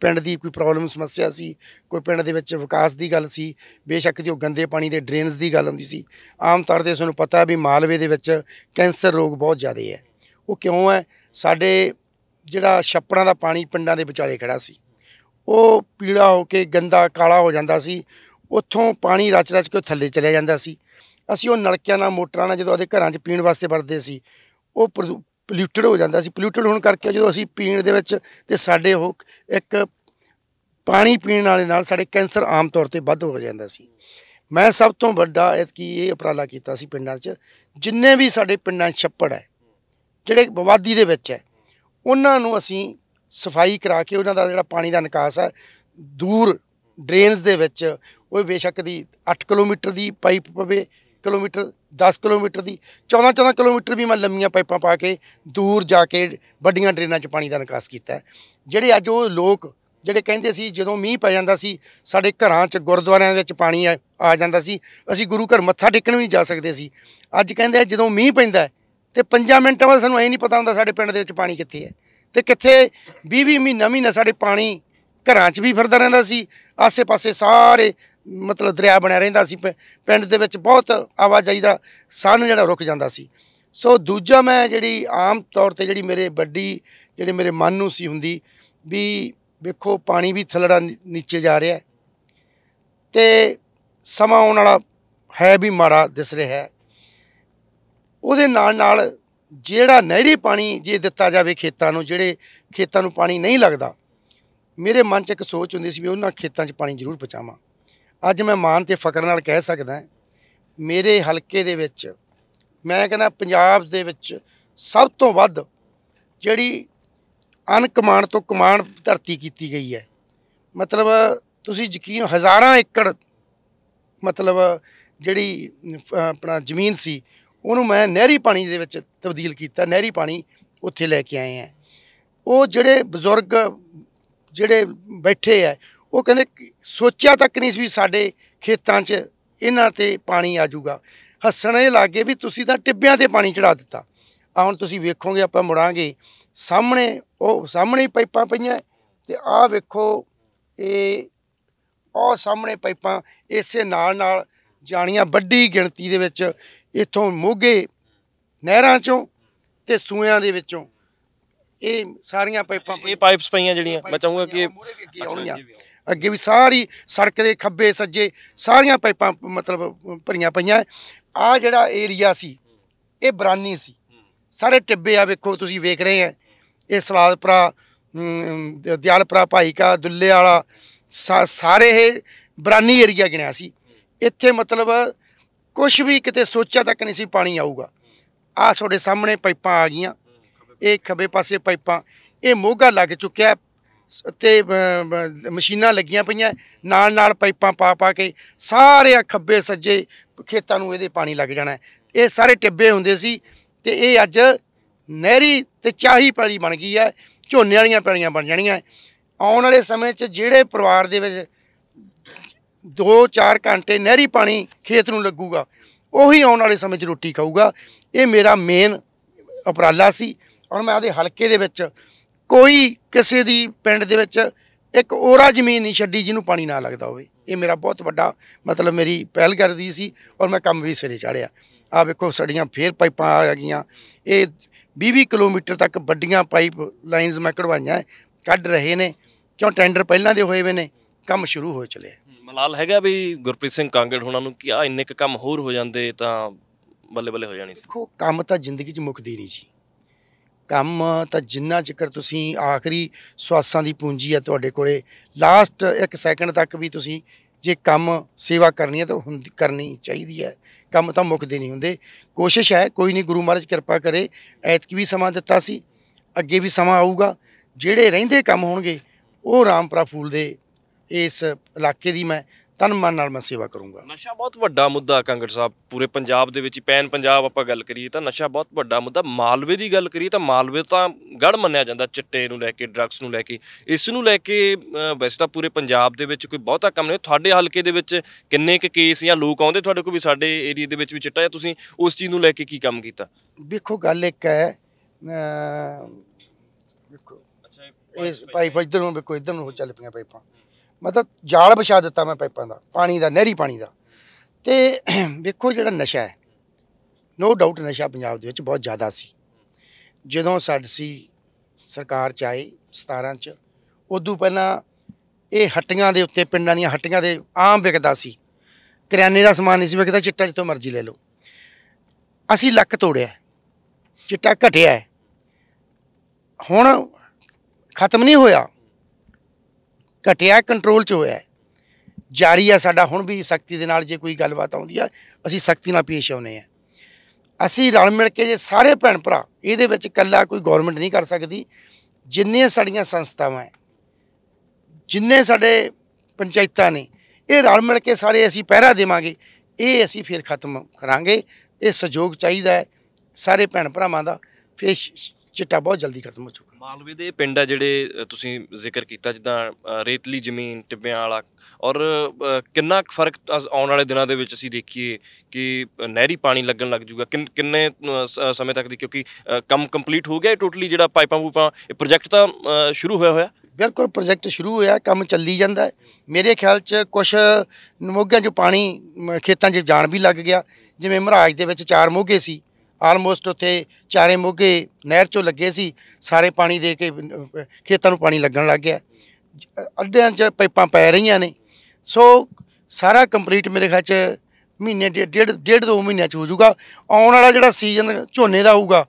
ਪਿੰਡ ਦੀ ਕੋਈ ਪ੍ਰੋਬਲਮ ਸਮੱਸਿਆ ਸੀ ਕੋਈ ਪਿੰਡ ਦੇ ਵਿੱਚ ਵਿਕਾਸ ਦੀ ਗੱਲ ਸੀ ਬੇਸ਼ੱਕ ਜੋ ਗੰਦੇ ਪਾਣੀ ਦੇ ਡਰੇਨਸ ਦੀ ਗੱਲ ਹੁੰਦੀ ਸੀ ਆਮ ਤੌਰ ਤੇ ਤੁਹਾਨੂੰ ਪਤਾ ਵੀ ਮਾਲਵੇ ਦੇ ਵਿੱਚ ਕੈਂਸਰ ਰੋਗ ਬਹੁਤ ਜ਼ਿਆਦਾ ਹੈ ਉਹ ਕਿਉਂ ਹੈ ਸਾਡੇ ਜਿਹੜਾ ਛੱਪੜਾਂ ਦਾ ਪਾਣੀ ਪਿੰਡਾਂ ਦੇ ਵਿਚਾਲੇ ਖੜਾ ਸੀ ਉਹ ਪੀਲਾ ਹੋ ਕੇ ਗੰਦਾ ਕਾਲਾ ਹੋ ਜਾਂਦਾ ਸੀ ਉੱਥੋਂ ਪਾਣੀ ਰਚ ਰਚ ਕੇ ਥੱਲੇ ਚਲਿਆ ਜਾਂਦਾ ਸੀ ਅਸੀਂ ਉਹ ਨਲਕਿਆਂ ਨਾਲ ਮੋਟਰਾਂ ਨਾਲ ਜਦੋਂ ਉਹਦੇ ਘਰਾਂ 'ਚ ਪੀਣ ਵਾਸਤੇ ਵਰਦੇ ਸੀ ਉਹ ਪੋਲਿਊਟਡ ਹੋ ਜਾਂਦਾ ਸੀ ਪੋਲਿਊਟਡ ਹੋਣ ਕਰਕੇ ਜਦੋਂ ਅਸੀਂ ਪੀਣ ਦੇ ਵਿੱਚ ਤੇ ਸਾਡੇ ਉਹ ਇੱਕ ਪਾਣੀ ਪੀਣ ਵਾਲੇ ਨਾਲ ਸਾਡੇ ਕੈਂਸਰ ਆਮ ਤੌਰ ਤੇ ਵੱਧ ਹੋ ਜਾਂਦਾ ਸੀ ਮੈਂ ਸਭ ਤੋਂ ਵੱਡਾ ਇਤਕੀ ਇਹ ਉਪਰਾਲਾ ਕੀਤਾ ਸੀ ਪਿੰਡਾਂ 'ਚ ਜਿੰਨੇ ਵੀ ਸਾਡੇ ਪਿੰਡਾਂ 'ਚ ਛੱਪੜ ਹੈ ਜਿਹੜੇ ਬਵਾਦੀ ਦੇ ਵਿੱਚ ਹੈ ਉਹਨਾਂ ਨੂੰ ਅਸੀਂ ਸਫਾਈ ਕਰਾ ਕੇ ਉਹਨਾਂ ਦਾ ਜਿਹੜਾ ਪਾਣੀ ਦਾ ਨਿਕਾਸ ਹੈ ਦੂਰ ਡਰੇਨਸ ਦੇ ਵਿੱਚ ਉਹ ਬੇਸ਼ੱਕ ਦੀ 8 ਕਿਲੋਮੀਟਰ ਦੀ ਪਾਈਪ ਪਵੇ ਕਿਲੋਮੀਟਰ 10 ਕਿਲੋਮੀਟਰ ਦੀ 14 14 ਕਿਲੋਮੀਟਰ ਵੀ ਮੈਂ ਲੰਮੀਆਂ ਪਾਈਪਾਂ ਪਾ ਕੇ ਦੂਰ ਜਾ ਕੇ ਵੱਡੀਆਂ ਡਰੇਨਾਂ 'ਚ ਪਾਣੀ ਦਾ ਨਿਕਾਸ ਕੀਤਾ ਜਿਹੜੇ ਅੱਜ ਉਹ ਲੋਕ ਜਿਹੜੇ ਕਹਿੰਦੇ ਸੀ ਜਦੋਂ ਮੀਂਹ ਪੈ ਜਾਂਦਾ ਸੀ ਸਾਡੇ ਘਰਾਂ 'ਚ ਗੁਰਦੁਆਰਿਆਂ ਵਿੱਚ ਪਾਣੀ ਆ ਜਾਂਦਾ ਸੀ ਅਸੀਂ ਗੁਰੂ ਘਰ ਮੱਥਾ ਟੇਕਣ ਵੀ ਨਹੀਂ ਜਾ ਸਕਦੇ ਸੀ ਅੱਜ ਕਹਿੰਦੇ ਜਦੋਂ ਮੀਂਹ ਪੈਂਦਾ ਤੇ 5 ਮਿੰਟਾਂ ਬਾਅਦ ਸਾਨੂੰ ਐ ਨਹੀਂ ਪਤਾ ਹੁੰਦਾ ਸਾਡੇ ਪਿੰਡ ਦੇ ਵਿੱਚ ਪਾਣੀ ਕਿੱਥੇ ਹੈ ਤੇ ਕਿੱਥੇ 20 20 ਮਹੀਨਾ ਮਹੀਨਾ ਸਾਡੇ ਪਾਣੀ ਘਰਾਂ 'ਚ ਵੀ ਫਿਰਦਾ ਰਹਿੰਦਾ ਸੀ ਆਸੇ-ਪਾਸੇ ਸਾਰੇ ਮਤਲਬ ਦਰਿਆ ਬਣਿਆ ਰਹਿੰਦਾ ਸੀ ਪਿੰਡ ਦੇ ਵਿੱਚ ਬਹੁਤ ਆਵਾਜਾਈ ਦਾ ਸਾਧਨ ਜਿਹੜਾ ਰੁਕ ਜਾਂਦਾ ਸੀ ਸੋ ਦੂਜਾ ਮੈਂ ਜਿਹੜੀ ਆਮ ਤੌਰ ਤੇ ਜਿਹੜੀ ਮੇਰੇ ਵੱਡੀ ਜਿਹੜੇ ਮੇਰੇ ਮਨ ਨੂੰ ਸੀ ਹੁੰਦੀ ਵੀ ਵੇਖੋ ਪਾਣੀ ਵੀ ਥਲੜਾ ਨੀਚੇ ਜਾ ਰਿਹਾ ਤੇ ਸਮਾਂ ਆਉਣ ਵਾਲਾ ਹੈ ਵੀ ਮਾਰਾ ਦਿਸ ਰਿਹਾ ਹੈ ਉਹਦੇ ਨਾਲ ਨਾਲ ਜਿਹੜਾ ਨਹਿਰੀ ਪਾਣੀ ਜੇ ਦਿੱਤਾ ਜਾਵੇ ਖੇਤਾਂ ਨੂੰ ਜਿਹੜੇ ਖੇਤਾਂ ਨੂੰ ਪਾਣੀ ਨਹੀਂ ਲੱਗਦਾ ਮੇਰੇ ਮਨ 'ਚ ਇੱਕ ਸੋਚ ਹੁੰਦੀ ਸੀ ਵੀ ਉਹਨਾਂ ਖੇਤਾਂ 'ਚ ਪਾਣੀ ਜ਼ਰੂਰ ਪਹੁੰਚਾਵਾਂ ਅੱਜ ਮੈਂ ਮਾਣ ਤੇ ਫਕਰ ਨਾਲ ਕਹਿ ਸਕਦਾ ਮੇਰੇ ਹਲਕੇ ਦੇ ਵਿੱਚ ਮੈਂ ਕਹਿੰਦਾ ਪੰਜਾਬ ਦੇ ਵਿੱਚ ਸਭ ਤੋਂ ਵੱਧ ਜਿਹੜੀ ਅਨਕਮਾਨ ਤੋਂ ਕਮਾਨ ਧਰਤੀ ਕੀਤੀ ਗਈ ਹੈ ਮਤਲਬ ਤੁਸੀਂ ਯਕੀਨ ਹਜ਼ਾਰਾਂ ਏਕੜ ਮਤਲਬ ਜਿਹੜੀ ਆਪਣਾ ਜ਼ਮੀਨ ਸੀ ਉਹਨੂੰ ਮੈਂ ਨਹਿਰੀ ਪਾਣੀ ਦੇ ਵਿੱਚ ਤਬਦੀਲ ਕੀਤਾ ਨਹਿਰੀ ਪਾਣੀ ਉੱਥੇ ਲੈ ਕੇ ਆਏ ਆ ਉਹ ਜਿਹੜੇ ਬਜ਼ੁਰਗ ਜਿਹੜੇ ਬੈਠੇ ਆ ਉਹ ਕਹਿੰਦੇ ਸੋਚਿਆ ਤੱਕ ਨਹੀਂ ਸੀ ਸਾਡੇ ਖੇਤਾਂ 'ਚ ਇਹਨਾਂ ਤੇ ਪਾਣੀ ਆ ਜਾਊਗਾ ਹੱਸਣੇ ਲੱਗੇ ਵੀ ਤੁਸੀਂ ਤਾਂ ਟਿੱਬਿਆਂ ਤੇ ਪਾਣੀ ਚੜਾ ਦਿੱਤਾ ਆ ਹੁਣ ਤੁਸੀਂ ਵੇਖੋਗੇ ਆਪਾਂ ਮੁੜਾਂਗੇ ਸਾਹਮਣੇ ਉਹ ਸਾਹਮਣੇ ਪਾਈਪਾਂ ਪਈਆਂ ਤੇ ਆਹ ਵੇਖੋ ਇਹ ਉਹ ਸਾਹਮਣੇ ਪਾਈਪਾਂ ਇਸੇ ਨਾਲ ਨਾਲ ਜਾਣੀਆਂ ਵੱਡੀ ਗਿਣਤੀ ਦੇ ਵਿੱਚ ਇੱਥੋਂ ਮੋਗੇ ਨਹਿਰਾਂ ਚੋਂ ਤੇ ਸੂਇਆਂ ਦੇ ਵਿੱਚੋਂ ਇਹ ਸਾਰੀਆਂ ਪਾਈਪਾਂ ਇਹ ਪਾਈਪਸ ਪਈਆਂ ਜਿਹੜੀਆਂ ਮੈਂ ਚਾਹੂੰਗਾ ਕਿ ਆਉਣੀਆਂ ਅੱਗੇ ਵੀ ਸਾਰੀ ਸੜਕ ਦੇ ਖੱਬੇ ਸੱਜੇ ਸਾਰੀਆਂ ਪਾਈਪਾਂ ਮਤਲਬ ਭਰੀਆਂ ਪਈਆਂ ਆ ਜਿਹੜਾ ਏਰੀਆ ਸੀ ਇਹ ਬਰਾਨੀ ਸੀ ਸਾਰੇ ਟਿੱਬੇ ਆ ਵੇਖੋ ਤੁਸੀਂ ਵੇਖ ਰਹੇ ਆ ਇਹ ਸਲਾਦਪੁਰਾ ਦਿਆਲਪੁਰਾ ਭਾਈਕਾ ਦੁੱਲੇ ਵਾਲਾ ਸਾਰੇ ਇਹ ਬਰਾਨੀ ਏਰੀਆ ਗਿਣਿਆ ਸੀ ਇੱਥੇ ਮਤਲਬ ਕੁਝ ਵੀ ਕਿਤੇ ਸੋਚਿਆ ਤੱਕ ਨਹੀਂ ਸੀ ਪਾਣੀ ਆਊਗਾ ਆ ਤੁਹਾਡੇ ਸਾਹਮਣੇ ਪਾਈਪਾਂ ਆ ਗਈਆਂ ਇਹ ਖੱਬੇ ਪਾਸੇ ਪਾਈਪਾਂ ਇਹ ਮੋਗਾ ਲੱਗ ਚੁੱਕਿਆ ਤੇ ਮਸ਼ੀਨਾਂ ਲੱਗੀਆਂ ਪਈਆਂ ਨਾਲ ਨਾਲ ਪਾਈਪਾਂ ਪਾ ਪਾ ਕੇ ਸਾਰੇ ਖੱਬੇ ਸੱਜੇ ਖੇਤਾਂ ਨੂੰ ਇਹਦੇ ਪਾਣੀ ਲੱਗ ਜਾਣਾ ਇਹ ਸਾਰੇ ਟਿੱਬੇ ਹੁੰਦੇ ਸੀ ਤੇ ਇਹ ਅੱਜ ਨਹਿਰੀ ਤੇ ਚਾਹੀ ਪੈਲੀ ਬਣ ਗਈ ਹੈ ਝੋਨੇ ਵਾਲੀਆਂ ਪੈਲੀਆਂ ਬਣ ਜਾਣੀਆਂ ਆਉਣ ਵਾਲੇ ਸਮੇਂ 'ਚ ਜਿਹੜੇ ਪਰਿਵਾਰ ਦੇ ਵਿੱਚ 2-4 ਘੰਟੇ ਨਹਿਰੀ ਪਾਣੀ ਖੇਤ ਨੂੰ ਲੱਗੂਗਾ ਉਹੀ ਆਉਣ ਵਾਲੇ ਸਮੇਂ 'ਚ ਰੋਟੀ ਖਾਊਗਾ ਇਹ ਮੇਰਾ ਮੇਨ ਉਪਰਾਲਾ ਸੀ ਔਰ ਮੈਂ ਆਦੇ ਹਲਕੇ ਦੇ ਵਿੱਚ ਕੋਈ ਕਿਸੇ ਦੀ ਪਿੰਡ ਦੇ ਵਿੱਚ ਇੱਕ ਔਰਾ ਜ਼ਮੀਨ ਨਹੀਂ ਛੱਡੀ ਜਿਹਨੂੰ ਪਾਣੀ ਨਾ ਲੱਗਦਾ ਹੋਵੇ ਇਹ ਮੇਰਾ ਬਹੁਤ ਵੱਡਾ ਮਤਲਬ ਮੇਰੀ ਪਹਿਲ ਕਰਦੀ ਸੀ ਔਰ ਮੈਂ ਕੰਮ ਵੀ ਸਿਰੇ ਚਾੜਿਆ ਆ ਵੇਖੋ ਸੜੀਆਂ ਫੇਰ ਪਾਈਪਾਂ ਆ ਗਈਆਂ ਇਹ 20-20 ਕਿਲੋਮੀਟਰ ਤੱਕ ਵੱਡੀਆਂ ਪਾਈਪ ਲਾਈਨਸ ਮੈਂ ਕਢਵਾਈਆਂ ਕੱਢ ਰਹੇ ਨੇ ਕਿਉਂ ਟੈਂਡਰ ਪਹਿਲਾਂ ਦੇ ਹੋਏ ਵੇ ਨੇ ਕੰਮ ਸ਼ੁਰੂ ਹੋ ਚਲੇ ਮਲਾਲ ਹੈਗਾ ਵੀ ਗੁਰਪ੍ਰੀਤ ਸਿੰਘ ਕਾਂਗੜ ਹੁਣਾਂ ਨੂੰ ਕਿ ਆ ਇੰਨੇ ਕ ਕੰਮ ਹੋਰ ਹੋ ਜਾਂਦੇ ਤਾਂ ਬੱਲੇ ਬੱਲੇ ਹੋ ਜਾਣੀ ਸੀ ਦੇਖੋ ਕੰਮ ਤਾਂ ਜ਼ਿੰਦਗੀ 'ਚ ਮੁੱਕਦੀ ਨਹੀਂ ਜੀ ਕੰਮ ਤਾਂ ਜਿੰਨਾ ਚਿਰ ਤੁਸੀਂ ਆਖਰੀ ਸਵਾਸਾਂ ਦੀ ਪੂੰਜੀ ਹੈ ਤੁਹਾਡੇ ਕੋਲੇ ਲਾਸਟ 1 ਸੈਕਿੰਡ ਤੱਕ ਵੀ ਤੁਸੀਂ ਜੇ ਕੰਮ ਸੇਵਾ ਕਰਨੀ ਹੈ ਤਾਂ ਕਰਨੀ ਚਾਹੀਦੀ ਹੈ ਕੰਮ ਤਾਂ ਮੁੱਕਦੇ ਨਹੀਂ ਹੁੰਦੇ ਕੋਸ਼ਿਸ਼ ਹੈ ਕੋਈ ਨਹੀਂ ਗੁਰੂ ਮਹਾਰਾਜ ਕਿਰਪਾ ਕਰੇ ਐਤਕੀ ਵੀ ਸਮਾਂ ਦਿੱਤਾ ਸੀ ਅੱਗੇ ਵੀ ਸਮਾਂ ਆਊਗਾ ਜਿਹੜੇ ਰਹਿੰਦੇ ਕੰਮ ਹੋਣਗੇ ਉਹ ਰਾਮਪਰਾ ਫੂਲ ਦੇ ਇਸ ਇਲਾਕੇ ਦੀ ਮੈਂ ਤਨ ਮਨ ਨਾਲ ਮੈਂ ਸੇਵਾ ਕਰੂੰਗਾ ਨਸ਼ਾ ਬਹੁਤ ਵੱਡਾ ਮੁੱਦਾ ਕੰਗੜ ਸਾਹਿਬ ਪੂਰੇ ਪੰਜਾਬ ਦੇ ਵਿੱਚ ਪੈਨ ਪੰਜਾਬ ਆਪਾਂ ਗੱਲ ਕਰੀਏ ਤਾਂ ਨਸ਼ਾ ਬਹੁਤ ਵੱਡਾ ਮੁੱਦਾ ਮਾਲਵੇ ਦੀ ਗੱਲ ਕਰੀਏ ਤਾਂ ਮਾਲਵੇ ਤਾਂ ਗੜ ਮੰਨਿਆ ਜਾਂਦਾ ਚਿੱਟੇ ਨੂੰ ਲੈ ਕੇ ਡਰੱਗਸ ਨੂੰ ਲੈ ਕੇ ਇਸ ਨੂੰ ਲੈ ਕੇ ਵੈਸੇ ਤਾਂ ਪੂਰੇ ਪੰਜਾਬ ਦੇ ਵਿੱਚ ਕੋਈ ਬਹੁਤਾ ਕੰਮ ਨਹੀਂ ਤੁਹਾਡੇ ਹਲਕੇ ਦੇ ਵਿੱਚ ਕਿੰਨੇ ਕੁ ਕੇਸ ਜਾਂ ਲੋਕ ਆਉਂਦੇ ਤੁਹਾਡੇ ਕੋਲ ਵੀ ਸਾਡੇ ਏਰੀਆ ਦੇ ਵਿੱਚ ਵੀ ਚਿੱਟਾ ਜਾਂ ਤੁਸੀਂ ਉਸ ਚੀਜ਼ ਨੂੰ ਲੈ ਕੇ ਕੀ ਕੰਮ ਕੀਤਾ ਵੇਖੋ ਗੱਲ ਇੱਕ ਹੈ ਵੇਖੋ ਅੱਛਾ ਇਹ ਪਾਈਪ ਇਧਰੋਂ ਵੇਖੋ ਇਧਰੋਂ ਚੱਲ ਪਈਆਂ ਪਾਈਪਾਂ ਮਤਲਬ ਜਾਲ ਵਿਛਾ ਦਿੱਤਾ ਮੈਂ ਪਾਈਪਾਂ ਦਾ ਪਾਣੀ ਦਾ ਨਹਿਰੀ ਪਾਣੀ ਦਾ ਤੇ ਵੇਖੋ ਜਿਹੜਾ ਨਸ਼ਾ ਹੈ ਨੋ ਡਾਊਟ ਨਸ਼ਾ ਪੰਜਾਬ ਦੇ ਵਿੱਚ ਬਹੁਤ ਜ਼ਿਆਦਾ ਸੀ ਜਦੋਂ ਸਾਡ ਸੀ ਸਰਕਾਰ ਚ ਆਈ 17 ਚ ਉਦੋਂ ਪਹਿਲਾਂ ਇਹ ਹੱਟੀਆਂ ਦੇ ਉੱਤੇ ਪਿੰਡਾਂ ਦੀਆਂ ਹੱਟੀਆਂ ਦੇ ਆਮ ਵਿਕਦਾ ਸੀ ਕਿਰਿਆਨੇ ਦਾ ਸਮਾਨ ਨਹੀਂ ਸੀ ਵਿਕਦਾ ਚਿੱਟਾ ਜਿੱਥੋਂ ਮਰਜ਼ੀ ਲੈ ਲਓ ਅਸੀਂ ਲੱਕ ਤੋੜਿਆ ਚਿੱਟਾ ਘਟਿਆ ਹੁਣ ਖਤਮ ਨਹੀਂ ਹੋਇਆ ਘਟਿਆ ਕੰਟਰੋਲ 'ਚ ਹੋਇਆ ਹੈ ਜਾਰੀ ਆ ਸਾਡਾ ਹੁਣ ਵੀ ਸਖਤੀ ਦੇ ਨਾਲ ਜੇ ਕੋਈ ਗੱਲਬਾਤ ਆਉਂਦੀ ਆ ਅਸੀਂ ਸਖਤੀ ਨਾਲ ਪੇਸ਼ ਆਉਨੇ ਆ ਅਸੀਂ ਰਲ ਮਿਲ ਕੇ ਜੇ ਸਾਰੇ ਭੈਣ ਭਰਾ ਇਹਦੇ ਵਿੱਚ ਇਕੱਲਾ ਕੋਈ ਗਵਰਨਮੈਂਟ ਨਹੀਂ ਕਰ ਸਕਦੀ ਜਿੰਨੇ ਸਾਡੀਆਂ ਸੰਸਥਾਵਾਂ ਜਿੰਨੇ ਸਾਡੇ ਪੰਚਾਇਤਾਂ ਨੇ ਇਹ ਰਲ ਮਿਲ ਕੇ ਸਾਰੇ ਅਸੀਂ ਪਹਿਰਾ ਦੇਵਾਂਗੇ ਇਹ ਅਸੀਂ ਫਿਰ ਖਤਮ ਕਰਾਂਗੇ ਇਹ ਸਹਿਯੋਗ ਚਾਹੀਦਾ ਹੈ ਸਾਰੇ ਭੈਣ ਭਰਾਵਾਂ ਦਾ ਫੇਸ਼ ਚਿੱਟਾ ਬਹੁਤ ਜਲਦੀ ਖਤਮ ਹੋ ਮਾਲਵੇ ਦੇ ਪਿੰਡ ਆ ਜਿਹੜੇ ਤੁਸੀਂ ਜ਼ਿਕਰ ਕੀਤਾ ਜਿੱਦਾਂ ਰੇਤਲੀ ਜ਼ਮੀਨ ਟਿੱਬਿਆਂ ਵਾਲਾ ਔਰ ਕਿੰਨਾ ਫਰਕ ਆਉਣ ਵਾਲੇ ਦਿਨਾਂ ਦੇ ਵਿੱਚ ਅਸੀਂ ਦੇਖੀਏ ਕਿ ਨਹਿਰੀ ਪਾਣੀ ਲੱਗਣ ਲੱਗ ਜੂਗਾ ਕਿੰਨੇ ਸਮੇਂ ਤੱਕ ਦੀ ਕਿਉਂਕਿ ਕੰਮ ਕੰਪਲੀਟ ਹੋ ਗਿਆ ਟੋਟਲੀ ਜਿਹੜਾ ਪਾਈਪਾਂ ਪੂਪਾਂ ਇਹ ਪ੍ਰੋਜੈਕਟ ਤਾਂ ਸ਼ੁਰੂ ਹੋਇਆ ਹੋਇਆ ਬਿਲਕੁਲ ਪ੍ਰੋਜੈਕਟ ਸ਼ੁਰੂ ਹੋਇਆ ਕੰਮ ਚੱਲੀ ਜਾਂਦਾ ਮੇਰੇ ਖਿਆਲ 'ਚ ਕੁਝ ਨਮੋਗਿਆਂ 'ਚ ਪਾਣੀ ਖੇਤਾਂ 'ਚ ਜਾਣ ਵੀ ਲੱਗ ਗਿਆ ਜਿਵੇਂ ਮਹਾਰਾਜ ਦੇ ਵਿੱਚ ਚਾਰ ਮੋਗੇ ਸੀ ਆਲਮੋਸਟ ਉੱਥੇ ਚਾਰੇ ਮੋਗੇ ਨਹਿਰ ਚੋਂ ਲੱਗੇ ਸੀ ਸਾਰੇ ਪਾਣੀ ਦੇ ਕੇ ਖੇਤਾਂ ਨੂੰ ਪਾਣੀ ਲੱਗਣ ਲੱਗ ਗਿਆ ਅੱਡਿਆਂ 'ਚ ਪਾਈਪਾਂ ਪੈ ਰਹੀਆਂ ਨੇ ਸੋ ਸਾਰਾ ਕੰਪਲੀਟ ਮੇਰੇ ਖਿਆਲ 'ਚ ਮਹੀਨੇ ਡੇਢ ਡੇਢ ਦੋ ਮਹੀਨਿਆਂ 'ਚ ਹੋ ਜਾਊਗਾ ਆਉਣ ਵਾਲਾ ਜਿਹੜਾ ਸੀਜ਼ਨ ਝੋਨੇ ਦਾ ਹੋਊਗਾ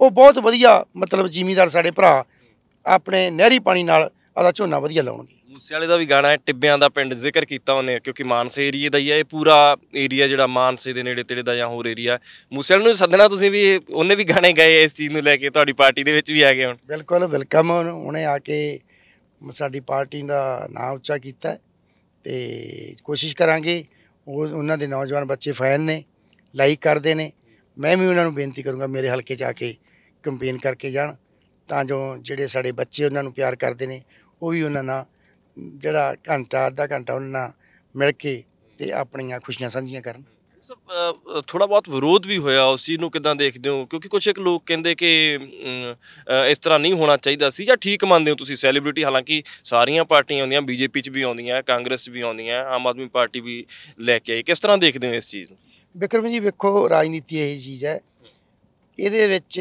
ਉਹ ਬਹੁਤ ਵਧੀਆ ਮਤਲਬ ਜ਼ਿਮੀਦਾਰ ਸਾਡੇ ਭਰਾ ਆਪਣੇ ਨਹਿਰੀ ਪਾਣੀ ਨਾਲ ਆਦਾ ਝੋਨਾ ਵਧੀਆ ਲਾਉਣਗੇ ਮੂਸੇ ਵਾਲੇ ਦਾ ਵੀ ਗਾਣਾ ਹੈ ਟਿੱਬਿਆਂ ਦਾ ਪਿੰਡ ਜ਼ਿਕਰ ਕੀਤਾ ਉਹਨੇ ਕਿਉਂਕਿ ਮਾਨਸੇ ਏਰੀਆ ਦਾ ਹੀ ਹੈ ਇਹ ਪੂਰਾ ਏਰੀਆ ਜਿਹੜਾ ਮਾਨਸੇ ਦੇ ਨੇੜੇ ਤੇੜੇ ਦਾ ਜਾਂ ਹੋਰ ਏਰੀਆ ਮੂਸੇ ਵਾਲੇ ਨੂੰ ਸੱਦਣਾ ਤੁਸੀਂ ਵੀ ਉਹਨੇ ਵੀ ਗਾਣੇ ਗਾਏ ਇਸ ਚੀਜ਼ ਨੂੰ ਲੈ ਕੇ ਤੁਹਾਡੀ ਪਾਰਟੀ ਦੇ ਵਿੱਚ ਵੀ ਆ ਗਏ ਹੁਣ ਬਿਲਕੁਲ ਵੈਲਕਮ ਉਹਨੇ ਆ ਕੇ ਸਾਡੀ ਪਾਰਟੀ ਦਾ ਨਾਮ ਉੱਚਾ ਕੀਤਾ ਤੇ ਕੋਸ਼ਿਸ਼ ਕਰਾਂਗੇ ਉਹ ਉਹਨਾਂ ਦੇ ਨੌਜਵਾਨ ਬੱਚੇ ਫੈਨ ਨੇ ਲਾਈਕ ਕਰਦੇ ਨੇ ਮੈਂ ਵੀ ਉਹਨਾਂ ਨੂੰ ਬੇਨਤੀ ਕਰੂੰਗਾ ਮੇਰੇ ਹਲਕੇ 'ਚ ਆ ਕੇ ਕੰਪੇਨ ਕਰਕੇ ਜਾਣ ਤਾਂ ਜੋ ਜਿਹੜੇ ਸਾਡੇ ਬੱਚੇ ਉਹਨਾਂ ਨੂੰ ਪਿਆਰ ਕਰਦੇ ਨੇ ਉਹ ਵੀ ਉਹਨਾਂ ਨਾਲ ਜਿਹੜਾ ਘੰਟਾ ਅੱਧਾ ਘੰਟਾ ਉਹਨਾਂ ਨਾਲ ਮਿਲ ਕੇ ਤੇ ਆਪਣੀਆਂ ਖੁਸ਼ੀਆਂ ਸਾਂਝੀਆਂ ਕਰਨ ਥੋੜਾ ਬਹੁਤ ਵਿਰੋਧ ਵੀ ਹੋਇਆ ਉਸ ਚੀਜ਼ ਨੂੰ ਕਿਦਾਂ ਦੇਖਦੇ ਹੋ ਕਿਉਂਕਿ ਕੁਝ ਇੱਕ ਲੋਕ ਕਹਿੰਦੇ ਕਿ ਇਸ ਤਰ੍ਹਾਂ ਨਹੀਂ ਹੋਣਾ ਚਾਹੀਦਾ ਸੀ ਜਾਂ ਠੀਕ ਮੰਨਦੇ ਹੋ ਤੁਸੀਂ ਸੈਲੀਬ੍ਰਿਟੀ ਹਾਲਾਂਕਿ ਸਾਰੀਆਂ ਪਾਰਟੀਆਂ ਆਉਂਦੀਆਂ ਬੀਜੇਪੀ 'ਚ ਵੀ ਆਉਂਦੀਆਂ ਕਾਂਗਰਸ 'ਚ ਵੀ ਆਉਂਦੀਆਂ ਆਮ ਆਦਮੀ ਪਾਰਟੀ ਵੀ ਲੈ ਕੇ ਆਈ ਕਿਸ ਤਰ੍ਹਾਂ ਦੇਖਦੇ ਹੋ ਇਸ ਚੀਜ਼ ਨੂੰ ਬਿਕਰਮ ਜੀ ਵੇਖੋ ਰਾਜਨੀਤੀ ਇਹ ਚੀਜ਼ ਹੈ ਇਹਦੇ ਵਿੱਚ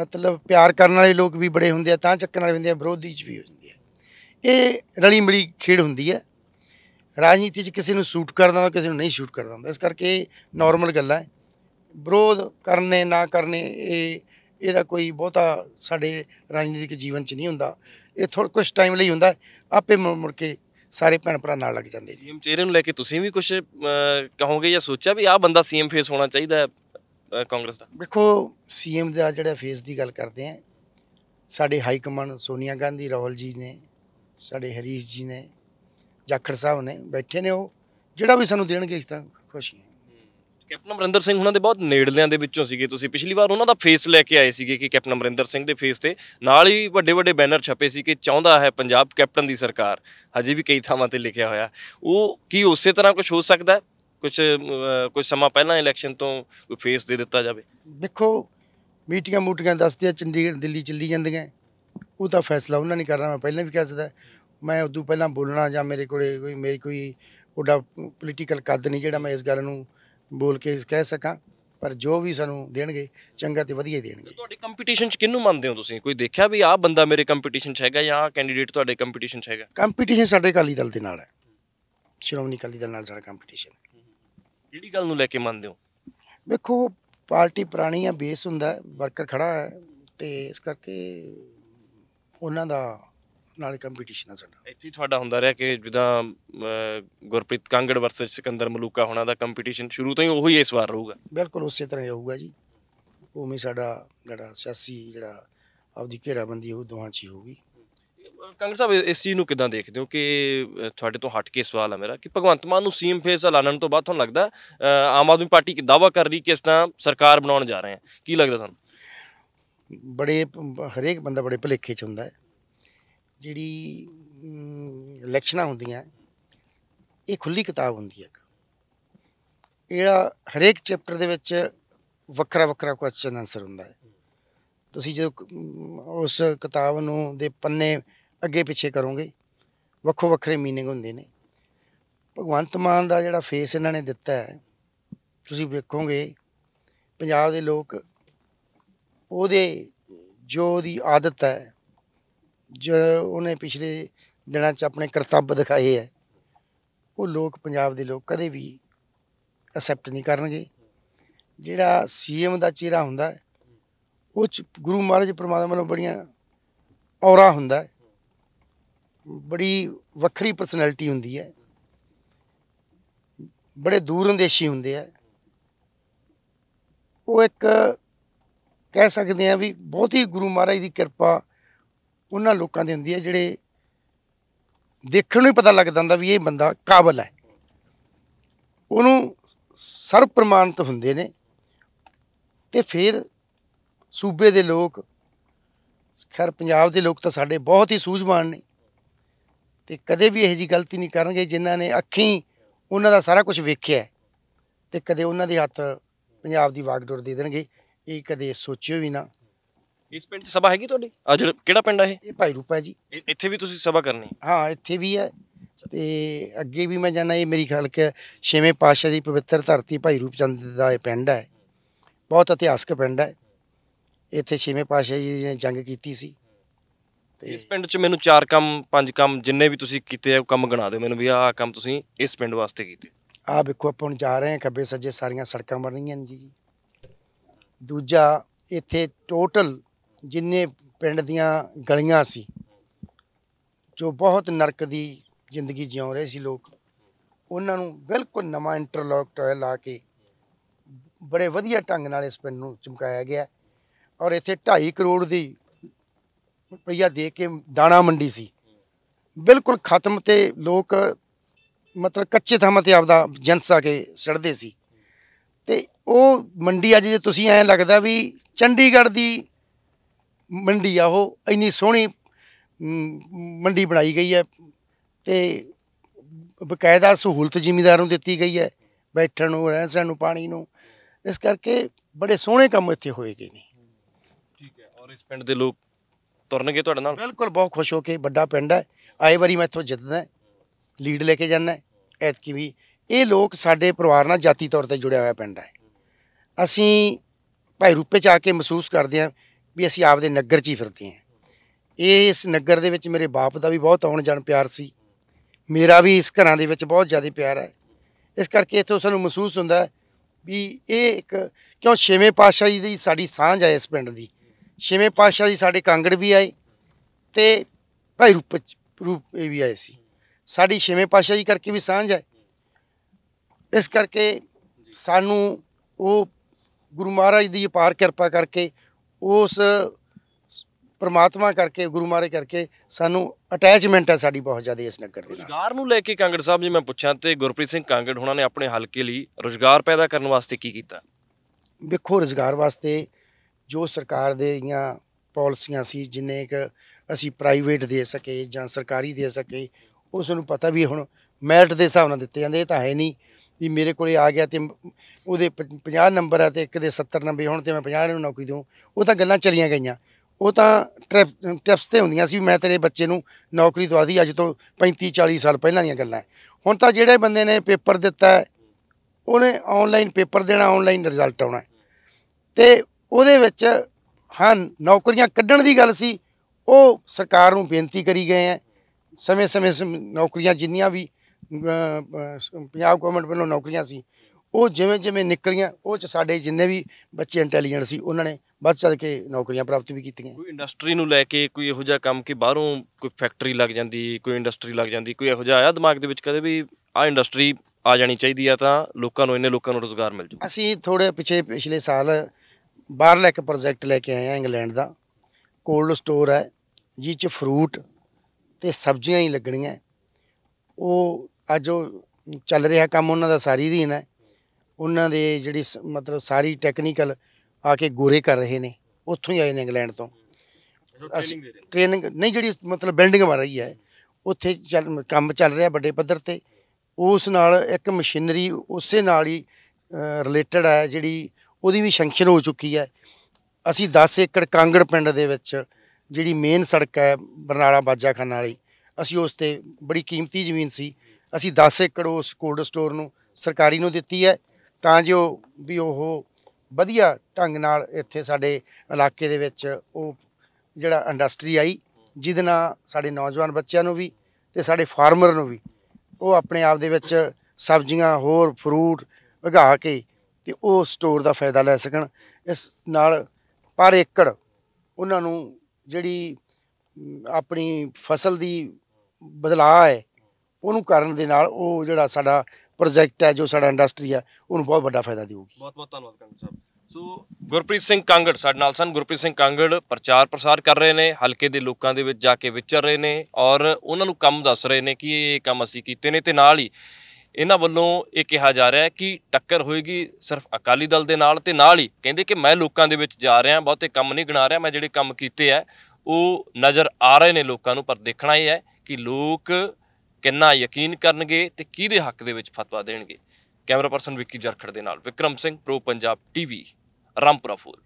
ਮਤਲਬ ਪਿਆਰ ਕਰਨ ਵਾਲੇ ਲੋਕ ਵੀ ਬੜੇ ਹੁੰਦੇ ਆ ਤਾਂ ਚੱਕਣ ਵਾਲੇ ਹੁੰਦੇ ਆ ਵਿਰੋਧੀ 'ਚ ਵੀ ਹੋ ਜਾਂਦੇ ਇਹ ਰਲੀ ਮਿਲੀ ਖੇਡ ਹੁੰਦੀ ਹੈ ਰਾਜਨੀਤੀ 'ਚ ਕਿਸੇ ਨੂੰ ਸੂਟ ਕਰਦਾ ਹੁੰਦਾ ਕਿਸੇ ਨੂੰ ਨਹੀਂ ਸੂਟ ਕਰਦਾ ਹੁੰਦਾ ਇਸ ਕਰਕੇ ਨਾਰਮਲ ਗੱਲਾਂ ਹੈ ਵਿਰੋਧ ਕਰਨੇ ਨਾ ਕਰਨੇ ਇਹ ਇਹਦਾ ਕੋਈ ਬਹੁਤਾ ਸਾਡੇ ਰਾਜਨੀਤਿਕ ਜੀਵਨ 'ਚ ਨਹੀਂ ਹੁੰਦਾ ਇਹ ਥੋੜਾ ਕੁਝ ਟਾਈਮ ਲਈ ਹੁੰਦਾ ਆਪੇ ਮੁੜ ਕੇ ਸਾਰੇ ਭੈਣ ਭਰਾ ਨਾਲ ਲੱਗ ਜਾਂਦੇ ਸੀਐਮ ਚਿਹਰੇ ਨੂੰ ਲੈ ਕੇ ਤੁਸੀਂ ਵੀ ਕੁਝ ਕਹੋਗੇ ਜਾਂ ਸੋਚਿਆ ਵੀ ਆਹ ਬੰਦਾ ਸੀਐਮ ਫੇਸ ਹੋਣਾ ਚਾਹੀਦਾ ਕਾਂਗਰਸ ਦਾ ਦੇਖੋ ਸੀਐਮ ਦਾ ਜਿਹੜਾ ਫੇਸ ਦੀ ਗੱਲ ਕਰਦੇ ਆ ਸਾਡੇ ਹਾਈ ਕਮਾਂਡ ਸੋਨੀਆ ਗਾਂਧੀ ਰਾਹੁਲ ਜੀ ਨੇ ਸਾਡੇ ਹਰੀਸ਼ ਜੀ ਨੇ ਜਾਖੜ ਸਾਹਿਬ ਨੇ ਬੈਠੇ ਨੇ ਉਹ ਜਿਹੜਾ ਵੀ ਸਾਨੂੰ ਦੇਣਗੇ ਇਸ ਤਾਂ ਖੁਸ਼ੀ ਹੈ ਕੈਪਟਨ ਅਮਰਿੰਦਰ ਸਿੰਘ ਉਹਨਾਂ ਦੇ ਬਹੁਤ ਨੇੜਲਿਆਂ ਦੇ ਵਿੱਚੋਂ ਸੀਗੇ ਤੁਸੀਂ ਪਿਛਲੀ ਵਾਰ ਉਹਨਾਂ ਦਾ ਫੇਸ ਲੈ ਕੇ ਆਏ ਸੀਗੇ ਕਿ ਕੈਪਟਨ ਅਮਰਿੰਦਰ ਸਿੰਘ ਦੇ ਫੇਸ ਤੇ ਨਾਲ ਹੀ ਵੱਡੇ ਵੱਡੇ ਬੈਨਰ ਛਪੇ ਸੀ ਕਿ ਚਾਹੁੰਦਾ ਹੈ ਪੰਜਾਬ ਕੈਪਟਨ ਦੀ ਸਰਕਾਰ ਹਜੇ ਵੀ ਕਈ ਥਾਵਾਂ ਤੇ ਲਿਖਿਆ ਹੋਇਆ ਉਹ ਕੀ ਉਸੇ ਤਰ੍ਹਾਂ ਕੁਝ ਹੋ ਸਕਦਾ ਹੈ ਕੁਝ ਕੁਝ ਸਮਾਂ ਪਹਿਲਾਂ ਇਲੈਕਸ਼ਨ ਤੋਂ ਕੋਈ ਫੇਸ ਦੇ ਦਿੱਤਾ ਜਾਵੇ ਦੇਖੋ ਮੀਟਿੰਗਾਂ ਮੂਟਿੰਗਾਂ ਦੱਸਦੇ ਆ ਚੰਡੀਗੜ੍ਹ ਦਿੱਲੀ ਚੱਲੀ ਜਾਂਦੀਆਂ ਉਹਦਾ ਫੈਸਲਾ ਉਹਨਾਂ ਨੇ ਕਰਨਾ ਮੈਂ ਪਹਿਲਾਂ ਵੀ ਕਹਿ ਸਕਦਾ ਮੈਂ ਉਦੋਂ ਪਹਿਲਾਂ ਬੋਲਣਾ ਜਾਂ ਮੇਰੇ ਕੋਲੇ ਕੋਈ ਮੇਰੀ ਕੋਈ ਉਹਦਾ ਪੋਲੀਟੀਕਲ ਕੱਦ ਨਹੀਂ ਜਿਹੜਾ ਮੈਂ ਇਸ ਗੱਲ ਨੂੰ ਬੋਲ ਕੇ ਕਹਿ ਸਕਾਂ ਪਰ ਜੋ ਵੀ ਸਾਨੂੰ ਦੇਣਗੇ ਚੰਗਾ ਤੇ ਵਧੀਆ ਹੀ ਦੇਣਗੇ ਤੁਹਾਡੇ ਕੰਪੀਟੀਸ਼ਨ ਚ ਕਿੰਨੂੰ ਮੰਨਦੇ ਹੋ ਤੁਸੀਂ ਕੋਈ ਦੇਖਿਆ ਵੀ ਆਹ ਬੰਦਾ ਮੇਰੇ ਕੰਪੀਟੀਸ਼ਨ ਚ ਹੈਗਾ ਜਾਂ ਆਹ ਕੈਂਡੀਡੇਟ ਤੁਹਾਡੇ ਕੰਪੀਟੀਸ਼ਨ ਚ ਹੈਗਾ ਕੰਪੀਟੀਸ਼ਨ ਸਾਡੇ ਕਾਲੀ ਦਲ ਦੇ ਨਾਲ ਹੈ ਸ਼੍ਰੋਮਣੀ ਕਾਲੀ ਦਲ ਨਾਲ ਸਾਡਾ ਕੰਪੀਟੀਸ਼ਨ ਹੈ ਜਿਹੜੀ ਗੱਲ ਨੂੰ ਲੈ ਕੇ ਮੰਨਦੇ ਹੋ ਵੇਖੋ ਪਾਰਟੀ ਪੁਰਾਣੀ ਆ ਬੇਸ ਹੁੰਦਾ ਵਰਕਰ ਖੜਾ ਹੈ ਤੇ ਇਸ ਕਰਕੇ ਉਹਨਾਂ ਦਾ ਨਾਲ ਕੰਪੀਟੀਸ਼ਨ ਆ ਸਾਡਾ ਇੱਥੇ ਹੀ ਤੁਹਾਡਾ ਹੁੰਦਾ ਰਿਹਾ ਕਿ ਜਿੱਦਾਂ ਗੁਰਪ੍ਰੀਤ ਕਾਂਗੜ ਵਰਸਸ ਸਿਕੰਦਰ ਮਲੂਕਾ ਹੋਣਾ ਦਾ ਕੰਪੀਟੀਸ਼ਨ ਸ਼ੁਰੂ ਤੋਂ ਹੀ ਉਹੀ ਇਸ ਵਾਰ ਰਹੂਗਾ ਬਿਲਕੁਲ ਉਸੇ ਤਰ੍ਹਾਂ ਹੀ ਹੋਊਗਾ ਜੀ ਉਵੇਂ ਸਾਡਾ ਜਿਹੜਾ ਸਿਆਸੀ ਜਿਹੜਾ ਆਪਦੀ ਘੇਰਾਬੰਦੀ ਉਹ ਦੋਹਾਂ 'ਚ ਹੀ ਹੋਊਗੀ ਕਾਂਗੜ ਸਾਹਿਬ ਇਸ ਚੀਜ਼ ਨੂੰ ਕਿਦਾਂ ਦੇਖਦੇ ਹੋ ਕਿ ਤੁਹਾਡੇ ਤੋਂ ਹਟ ਕੇ ਸਵਾਲ ਆ ਮੇਰਾ ਕਿ ਭਗਵੰਤ ਮਾਨ ਨੂੰ ਸੀਐਮ ਫੇਸ ਐਲਾਨਣ ਤੋਂ ਬਾਅਦ ਤੁਹਾਨੂੰ ਲੱਗਦਾ ਆਮ ਆਦਮੀ ਪਾਰਟੀ ਕਿ ਦਾਵਾ ਕਰ ਰਹੀ ਕਿ ਇਸ ਤਰ੍ਹਾਂ ਸਰਕਾਰ ਬਣਾਉਣ ਜਾ ਰਹੇ ਆ ਕੀ ਲੱਗਦਾ ਤੁਹਾਨੂੰ ਬੜੇ ਹਰੇਕ ਬੰਦਾ ਬੜੇ ਭਲੇਖੇ 'ਚ ਹੁੰਦਾ ਹੈ ਜਿਹੜੀ ਇਲੈਕਸ਼ਨਾਂ ਹੁੰਦੀਆਂ ਇਹ ਖੁੱਲੀ ਕਿਤਾਬ ਹੁੰਦੀ ਹੈ ਇਹਦਾ ਹਰੇਕ ਚੈਪਟਰ ਦੇ ਵਿੱਚ ਵੱਖਰਾ ਵੱਖਰਾ ਕੁਐਸਚਨ ਆਨਸਰ ਹੁੰਦਾ ਹੈ ਤੁਸੀਂ ਜਦੋਂ ਉਸ ਕਿਤਾਬ ਨੂੰ ਦੇ ਪੰਨੇ ਅੱਗੇ ਪਿੱਛੇ ਕਰੋਗੇ ਵੱਖੋ ਵੱਖਰੇ ਮੀਨਿੰਗ ਹੁੰਦੇ ਨੇ ਭਗਵੰਤ ਮਾਨ ਦਾ ਜਿਹੜਾ ਫੇਸ ਇਹਨਾਂ ਨੇ ਦਿੱਤਾ ਹੈ ਤੁਸੀਂ ਵੇਖੋਗੇ ਪੰਜਾਬ ਦੇ ਲੋਕ ਉਹਦੇ ਜੋ ਦੀ ਆਦਤ ਹੈ ਜੋ ਉਹਨੇ ਪਿਛਲੇ ਦਿਨਾਂ 'ਚ ਆਪਣੇ ਕਰਤੱਵ ਦਿਖਾਏ ਹੈ ਉਹ ਲੋਕ ਪੰਜਾਬ ਦੇ ਲੋਕ ਕਦੇ ਵੀ ਅਸੈਪਟ ਨਹੀਂ ਕਰਨਗੇ ਜਿਹੜਾ ਸੀਐਮ ਦਾ ਚਿਹਰਾ ਹੁੰਦਾ ਉਹ ਚ ਗੁਰੂ ਮਹਾਰਾਜ ਪਰਮਾਤਮਾ ਵੱਲੋਂ ਬੜੀਆਂ ਔਰਾ ਹੁੰਦਾ ਬੜੀ ਵੱਖਰੀ ਪਰਸਨੈਲਿਟੀ ਹੁੰਦੀ ਹੈ ਬੜੇ ਦੂਰ ਅੰਦੇਸ਼ੀ ਹੁੰਦੇ ਆ ਉਹ ਇੱਕ ਕਹਿ ਸਕਦੇ ਆ ਵੀ ਬਹੁਤ ਹੀ ਗੁਰੂ ਮਹਾਰਾਜ ਦੀ ਕਿਰਪਾ ਉਹਨਾਂ ਲੋਕਾਂ ਦੇ ਹੁੰਦੀ ਹੈ ਜਿਹੜੇ ਦੇਖਣ ਨੂੰ ਹੀ ਪਤਾ ਲੱਗਦਾ ਹੁੰਦਾ ਵੀ ਇਹ ਬੰਦਾ ਕਾਬਲ ਹੈ ਉਹਨੂੰ ਸਰਵ ਪ੍ਰਮਾਣਿਤ ਹੁੰਦੇ ਨੇ ਤੇ ਫਿਰ ਸੂਬੇ ਦੇ ਲੋਕ ਖੈਰ ਪੰਜਾਬ ਦੇ ਲੋਕ ਤਾਂ ਸਾਡੇ ਬਹੁਤ ਹੀ ਸੂਝਵਾਨ ਨੇ ਤੇ ਕਦੇ ਵੀ ਇਹੋ ਜੀ ਗਲਤੀ ਨਹੀਂ ਕਰਨਗੇ ਜਿਨ੍ਹਾਂ ਨੇ ਅੱਖੀਂ ਉਹਨਾਂ ਦਾ ਸਾਰਾ ਕੁਝ ਵੇਖਿਆ ਤੇ ਕਦੇ ਉਹਨਾਂ ਦੇ ਹੱਥ ਪੰਜਾਬ ਦੀ ਵਾਗਡੋਰ ਦੇ ਦੇਣਗੇ ਇਹ ਕਦੇ ਸੋਚਿਓ ਵੀ ਨਾ ਇਸ ਪਿੰਡ 'ਚ ਸਭਾ ਹੈਗੀ ਤੁਹਾਡੀ ਆ ਜਿਹੜਾ ਕਿਹੜਾ ਪਿੰਡ ਆ ਇਹ ਇਹ ਭਾਈ ਰੂਪਾ ਜੀ ਇੱਥੇ ਵੀ ਤੁਸੀਂ ਸਭਾ ਕਰਨੀ ਹਾਂ ਇੱਥੇ ਵੀ ਹੈ ਤੇ ਅੱਗੇ ਵੀ ਮੈਂ ਜਾਣਾ ਇਹ ਮੇਰੀ ਖਲਕ ਹੈ ਛੇਵੇਂ ਪਾਸ਼ਾ ਦੀ ਪਵਿੱਤਰ ਧਰਤੀ ਭਾਈ ਰੂਪਚੰਦ ਦਾ ਇਹ ਪਿੰਡ ਹੈ ਬਹੁਤ ਇਤਿਹਾਸਕ ਪਿੰਡ ਹੈ ਇੱਥੇ ਛੇਵੇਂ ਪਾਸ਼ਾ ਜੀ ਨੇ ਜੰਗ ਕੀਤੀ ਸੀ ਤੇ ਇਸ ਪਿੰਡ 'ਚ ਮੈਨੂੰ ਚਾਰ ਕੰਮ ਪੰਜ ਕੰਮ ਜਿੰਨੇ ਵੀ ਤੁਸੀਂ ਕੀਤੇ ਆ ਕੰਮ ਗਿਣਾ ਦਿਓ ਮੈਨੂੰ ਵੀ ਆਹ ਕੰਮ ਤੁਸੀਂ ਇਸ ਪਿੰਡ ਵਾਸਤੇ ਕੀਤੇ ਆ ਵੇਖੋ ਆਪਾਂ ਹੁਣ ਜਾ ਰਹੇ ਹਾਂ ਖੱਬੇ ਸੱਜੇ ਸਾਰੀਆਂ ਸੜਕਾਂ ਬਣ ਰਹੀਆਂ ਨੇ ਜੀ ਦੂਜਾ ਇੱਥੇ ਟੋਟਲ ਜਿੰਨੇ ਪਿੰਡ ਦੀਆਂ ਗਲੀਆਂ ਸੀ ਜੋ ਬਹੁਤ ਨਰਕ ਦੀ ਜ਼ਿੰਦਗੀ ਜਿਉਂ ਰਹੇ ਸੀ ਲੋਕ ਉਹਨਾਂ ਨੂੰ ਬਿਲਕੁਲ ਨਵਾਂ ਇੰਟਰਲੌਕ ਟਾਇਲ ਲਾ ਕੇ ਬੜੇ ਵਧੀਆ ਢੰਗ ਨਾਲ ਇਸ ਪਿੰਡ ਨੂੰ ਚਮਕਾਇਆ ਗਿਆ ਔਰ ਇੱਥੇ 2.5 ਕਰੋੜ ਦੀ ਰੁਪਈਆ ਦੇ ਕੇ ਦਾਣਾ ਮੰਡੀ ਸੀ ਬਿਲਕੁਲ ਖਤਮ ਤੇ ਲੋਕ ਮਤਲਬ ਕੱਚੇ ਥਾਂ ਤੇ ਆਪਦਾ ਜਨਸਾ ਕੇ ਸੜਦੇ ਸੀ ਤੇ ਉਹ ਮੰਡੀ ਅੱਜ ਜੇ ਤੁਸੀਂ ਐਂ ਲੱਗਦਾ ਵੀ ਚੰਡੀਗੜ੍ਹ ਦੀ ਮੰਡੀ ਆ ਉਹ ਇੰਨੀ ਸੋਹਣੀ ਮੰਡੀ ਬਣਾਈ ਗਈ ਹੈ ਤੇ ਬਕਾਇਦਾ ਸਹੂਲਤ ਜ਼ਿਮੀਦਾਰ ਨੂੰ ਦਿੱਤੀ ਗਈ ਹੈ ਬੈਠਣ ਨੂੰ ਰਹਿਣ ਸਹਿਣ ਨੂੰ ਪਾਣੀ ਨੂੰ ਇਸ ਕਰਕੇ ਬੜੇ ਸੋਹਣੇ ਕੰਮ ਇੱਥੇ ਹੋਏ ਗਏ ਨੇ ਠੀਕ ਹੈ ਔਰ ਇਸ ਪਿੰਡ ਦੇ ਲੋਕ ਤੁਰਨਗੇ ਤੁਹਾਡੇ ਨਾਲ ਬਿਲਕੁਲ ਬਹੁਤ ਖੁਸ਼ ਹੋ ਕੇ ਵੱਡਾ ਪਿੰਡ ਹੈ ਆਏ ਵਾਰੀ ਮੈਂ ਇੱਥੋਂ ਜਿੱਤਦਾ ਲੀਡ ਲੈ ਕੇ ਜਾਣਾ ਐਤਕੀ ਵੀ ਇਹ ਲੋਕ ਸਾਡੇ ਪਰਿਵਾਰ ਨਾਲ ਜਾਤੀ ਤੌਰ ਤੇ ਜੁੜਿਆ ਹੋਇਆ ਪਿੰਡ ਹੈ ਅਸੀਂ ਭਾਈ ਰੂਪੇ ਚ ਆ ਕੇ ਮਹਿਸੂਸ ਕਰਦੇ ਹਾਂ ਵੀ ਅਸੀਂ ਆਪਦੇ ਨਗਰ 'ਚ ਹੀ ਫਿਰਦੇ ਹਾਂ ਇਸ ਨਗਰ ਦੇ ਵਿੱਚ ਮੇਰੇ ਬਾਪ ਦਾ ਵੀ ਬਹੁਤ ਆਉਣ ਜਾਣ ਪਿਆਰ ਸੀ ਮੇਰਾ ਵੀ ਇਸ ਘਰਾਂ ਦੇ ਵਿੱਚ ਬਹੁਤ ਜ਼ਿਆਦਾ ਪਿਆਰ ਹੈ ਇਸ ਕਰਕੇ ਇੱਥੇ ਸਾਨੂੰ ਮਹਿਸੂਸ ਹੁੰਦਾ ਵੀ ਇਹ ਇੱਕ ਕਿਉਂ ਛੇਵੇਂ ਪਾਸ਼ਾ ਜੀ ਦੀ ਸਾਡੀ ਸਾਂਝ ਹੈ ਇਸ ਪਿੰਡ ਦੀ ਛੇਵੇਂ ਪਾਸ਼ਾ ਜੀ ਸਾਡੇ ਕਾਂਗੜ ਵੀ ਆਏ ਤੇ ਭਾਈ ਰੂਪ ਰੂਪ ਇਹ ਵੀ ਆਏ ਸੀ ਸਾਡੀ ਛੇਵੇਂ ਪਾਸ਼ਾ ਜੀ ਕਰਕੇ ਵੀ ਸਾਂਝ ਹੈ ਇਸ ਕਰਕੇ ਸਾਨੂੰ ਉਹ ਗੁਰੂ ਮਹਾਰਾਜ ਦੀ ਅਪਾਰ ਕਿਰਪਾ ਕਰਕੇ ਉਸ ਪਰਮਾਤਮਾ ਕਰਕੇ ਗੁਰੂ ਮਾਰੇ ਕਰਕੇ ਸਾਨੂੰ ਅਟੈਚਮੈਂਟ ਹੈ ਸਾਡੀ ਬਹੁਤ ਜ਼ਿਆਦਾ ਇਸ ਨਗਰ ਦੇ ਨਾਲ ਰੋਜ਼ਗਾਰ ਨੂੰ ਲੈ ਕੇ ਕਾਂਗੜ ਸਾਹਿਬ ਜੀ ਮੈਂ ਪੁੱਛਾਂ ਤੇ ਗੁਰਪ੍ਰੀਤ ਸਿੰਘ ਕਾਂਗੜ ਹੋਣਾ ਨੇ ਆਪਣੇ ਹਲਕੇ ਲਈ ਰੋਜ਼ਗਾਰ ਪੈਦਾ ਕਰਨ ਵਾਸਤੇ ਕੀ ਕੀਤਾ ਵੇਖੋ ਰੋਜ਼ਗਾਰ ਵਾਸਤੇ ਜੋ ਸਰਕਾਰ ਦੇ ਦੀਆਂ ਪਾਲਿਸੀਆਂ ਸੀ ਜਿੰਨੇ ਕ ਅਸੀਂ ਪ੍ਰਾਈਵੇਟ ਦੇ ਸਕੇ ਜਾਂ ਸਰਕਾਰੀ ਦੇ ਸਕੇ ਉਸ ਨੂੰ ਪਤਾ ਵੀ ਹੁਣ ਮੈਰਿਟ ਦੇ ਹਿਸਾਬ ਨਾਲ ਦਿੱਤੇ ਜਾਂਦੇ ਇਹ ਤਾਂ ਹੈ ਨਹੀਂ ਵੀ ਮੇਰੇ ਕੋਲੇ ਆ ਗਿਆ ਤੇ ਉਹਦੇ 50 ਨੰਬਰ ਆ ਤੇ ਇੱਕ ਦੇ 70 ਨੰਬਰ ਹੁਣ ਤੇ ਮੈਂ 50 ਨੂੰ ਨੌਕਰੀ ਦਊਂ ਉਹ ਤਾਂ ਗੱਲਾਂ ਚਲੀਆਂ ਗਈਆਂ ਉਹ ਤਾਂ ਟਿਪਸ ਤੇ ਹੁੰਦੀਆਂ ਸੀ ਮੈਂ ਤੇਰੇ ਬੱਚੇ ਨੂੰ ਨੌਕਰੀ ਦਵਾਦੀ ਅੱਜ ਤੋਂ 35 40 ਸਾਲ ਪਹਿਲਾਂ ਦੀਆਂ ਗੱਲਾਂ ਹੁਣ ਤਾਂ ਜਿਹੜੇ ਬੰਦੇ ਨੇ ਪੇਪਰ ਦਿੱਤਾ ਉਹਨੇ ਆਨਲਾਈਨ ਪੇਪਰ ਦੇਣਾ ਆਨਲਾਈਨ ਰਿਜ਼ਲਟ ਆਉਣਾ ਤੇ ਉਹਦੇ ਵਿੱਚ ਹਾਂ ਨੌਕਰੀਆਂ ਕੱਢਣ ਦੀ ਗੱਲ ਸੀ ਉਹ ਸਰਕਾਰ ਨੂੰ ਬੇਨਤੀ ਕਰੀ ਗਏ ਆ ਸਮੇਂ-ਸਮੇਂ ਨੌਕਰੀਆਂ ਜਿੰਨੀਆਂ ਵੀ ਪੰਜਾਬ ਗਵਰਨਮੈਂਟ ਵੱਲੋਂ ਨੌਕਰੀਆਂ ਸੀ ਉਹ ਜਿਵੇਂ ਜਿਵੇਂ ਨਿਕਲੀਆਂ ਉਹ ਚ ਸਾਡੇ ਜਿੰਨੇ ਵੀ ਬੱਚੇ ਇੰਟੈਲੀਜੈਂਟ ਸੀ ਉਹਨਾਂ ਨੇ ਵੱਧ ਚੜ ਕੇ ਨੌਕਰੀਆਂ ਪ੍ਰਾਪਤ ਵੀ ਕੀਤੀਆਂ ਕੋਈ ਇੰਡਸਟਰੀ ਨੂੰ ਲੈ ਕੇ ਕੋਈ ਇਹੋ ਜਿਹਾ ਕੰਮ ਕਿ ਬਾਹਰੋਂ ਕੋਈ ਫੈਕਟਰੀ ਲੱਗ ਜਾਂਦੀ ਕੋਈ ਇੰਡਸਟਰੀ ਲੱਗ ਜਾਂਦੀ ਕੋਈ ਇਹੋ ਜਿਹਾ ਆਇਆ ਦਿਮਾਗ ਦੇ ਵਿੱਚ ਕਦੇ ਵੀ ਆ ਇੰਡਸਟਰੀ ਆ ਜਾਣੀ ਚਾਹੀਦੀ ਆ ਤਾਂ ਲੋਕਾਂ ਨੂੰ ਇੰਨੇ ਲੋਕਾਂ ਨੂੰ ਰੋਜ਼ਗਾਰ ਮਿਲ ਜੂ ਅਸੀਂ ਥੋੜੇ ਪਿਛੇ ਪਿਛਲੇ ਸਾਲ ਬਾਹਰ ਲੈ ਕੇ ਪ੍ਰੋਜੈਕਟ ਲੈ ਕੇ ਆਏ ਆ ਇੰਗਲੈਂਡ ਦਾ ਕੋਲਡ ਸਟੋਰ ਹੈ ਜਿਹ ਚ ਫਰੂਟ ਤੇ ਸਬਜ਼ੀਆਂ ਹੀ ਲੱਗਣੀਆਂ ਉਹ ਅੱਜ ਉਹ ਚੱਲ ਰਿਹਾ ਕੰਮ ਉਹਨਾਂ ਦਾ ਸਾਰੀ ਦੀਨ ਹੈ ਉਹਨਾਂ ਦੇ ਜਿਹੜੀ ਮਤਲਬ ਸਾਰੀ ਟੈਕਨੀਕਲ ਆ ਕੇ ਗੋਰੇ ਕਰ ਰਹੇ ਨੇ ਉੱਥੋਂ ਹੀ ਆਏ ਨੇ ਇੰਗਲੈਂਡ ਤੋਂ ਟ੍ਰੇਨਿੰਗ ਨਹੀਂ ਜਿਹੜੀ ਮਤਲਬ ਬਿਲਡਿੰਗ ਬਣ ਰਹੀ ਹੈ ਉੱਥੇ ਚੱਲ ਕੰਮ ਚੱਲ ਰਿਹਾ ਵੱਡੇ ਪੱਧਰ ਤੇ ਉਸ ਨਾਲ ਇੱਕ ਮਸ਼ੀਨਰੀ ਉਸੇ ਨਾਲ ਹੀ ਰਿਲੇਟਡ ਹੈ ਜਿਹੜੀ ਉਹਦੀ ਵੀ ਸ਼ੈਂਕਸ਼ਨ ਹੋ ਚੁੱਕੀ ਹੈ ਅਸੀਂ 10 ਏਕੜ ਕਾਂਗੜ ਪਿੰਡ ਦੇ ਵਿੱਚ ਜਿਹੜੀ ਮੇਨ ਸੜਕ ਹੈ ਬਰਨਾਲਾ ਬਾਜਾਖਾਨਾ ਵਾਲੀ ਅਸੀਂ ਉਸ ਤੇ ਬੜੀ ਕੀਮਤੀ ਜ਼ਮੀਨ ਸੀ ਅਸੀਂ 10 ਏਕੜ ਉਸ ਕੋਲਡ ਸਟੋਰ ਨੂੰ ਸਰਕਾਰੀ ਨੂੰ ਦਿੱਤੀ ਹੈ ਤਾਂ ਜੋ ਵੀ ਉਹ ਵਧੀਆ ਢੰਗ ਨਾਲ ਇੱਥੇ ਸਾਡੇ ਇਲਾਕੇ ਦੇ ਵਿੱਚ ਉਹ ਜਿਹੜਾ ਇੰਡਸਟਰੀ ਆਈ ਜਿਹਦੇ ਨਾਲ ਸਾਡੇ ਨੌਜਵਾਨ ਬੱਚਿਆਂ ਨੂੰ ਵੀ ਤੇ ਸਾਡੇ ਫਾਰਮਰ ਨੂੰ ਵੀ ਉਹ ਆਪਣੇ ਆਪ ਦੇ ਵਿੱਚ ਸਬਜ਼ੀਆਂ ਹੋਰ ਫਰੂਟ ਉਗਾ ਕੇ ਤੇ ਉਹ ਸਟੋਰ ਦਾ ਫਾਇਦਾ ਲੈ ਸਕਣ ਇਸ ਨਾਲ ਪਰ ਏਕੜ ਉਹਨਾਂ ਨੂੰ ਜਿਹੜੀ ਆਪਣੀ ਫਸਲ ਦੀ ਬਦਲਾਅ ਹੈ ਉਹਨੂੰ ਕਰਨ ਦੇ ਨਾਲ ਉਹ ਜਿਹੜਾ ਸਾਡਾ ਪ੍ਰੋਜੈਕਟ ਹੈ ਜੋ ਸਾਡਾ ਇੰਡਸਟਰੀ ਹੈ ਉਹਨੂੰ ਬਹੁਤ ਵੱਡਾ ਫਾਇਦਾ ਦੇਊਗੀ ਬਹੁਤ ਬਹੁਤ ਧੰਨਵਾਦ ਕੰਗ ਸਾਹਿਬ ਸੋ ਗੁਰਪ੍ਰੀਤ ਸਿੰਘ ਕਾਂਗੜ ਸਾਡੇ ਨਾਲ ਸਨ ਗੁਰਪ੍ਰੀਤ ਸਿੰਘ ਕਾਂਗੜ ਪ੍ਰਚਾਰ ਪ੍ਰਸਾਰ ਕਰ ਰਹੇ ਨੇ ਹਲਕੇ ਦੇ ਲੋਕਾਂ ਦੇ ਵਿੱਚ ਜਾ ਕੇ ਵਿਚਰ ਰਹੇ ਨੇ ਔਰ ਉਹਨਾਂ ਨੂੰ ਕੰਮ ਦੱਸ ਰਹੇ ਨੇ ਕਿ ਇਹ ਕੰਮ ਅਸੀਂ ਕੀਤੇ ਨੇ ਤੇ ਨਾਲ ਹੀ ਇਹਨਾਂ ਵੱਲੋਂ ਇਹ ਕਿਹਾ ਜਾ ਰਿਹਾ ਹੈ ਕਿ ਟੱਕਰ ਹੋਏਗੀ ਸਿਰਫ ਅਕਾਲੀ ਦਲ ਦੇ ਨਾਲ ਤੇ ਨਾਲ ਹੀ ਕਹਿੰਦੇ ਕਿ ਮੈਂ ਲੋਕਾਂ ਦੇ ਵਿੱਚ ਜਾ ਰਿਹਾ ਬਹੁਤੇ ਕੰਮ ਨਹੀਂ ਗਿਣਾ ਰਿਹਾ ਮੈਂ ਜਿਹੜੇ ਕੰਮ ਕੀਤੇ ਆ ਉਹ ਨਜ਼ਰ ਆ ਰਹੇ ਨੇ ਲੋਕਾਂ ਨੂੰ ਪਰ ਦੇਖਣਾ ਇਹ ਹੈ ਕਿ ਲੋਕ ਕਿੰਨਾ ਯਕੀਨ ਕਰਨਗੇ ਤੇ ਕਿਹਦੇ ਹੱਕ ਦੇ ਵਿੱਚ ਫਤਵਾ ਦੇਣਗੇ ਕੈਮਰਾ ਪਰਸਨ ਵਿੱਕੀ ਜਰਖੜ ਦੇ ਨਾਲ ਵਿਕਰਮ ਸਿੰਘ ਪ੍ਰੋ ਪੰਜਾਬ ਟੀਵੀ ਰਾਮਪੁਰਾ ਫੂਲ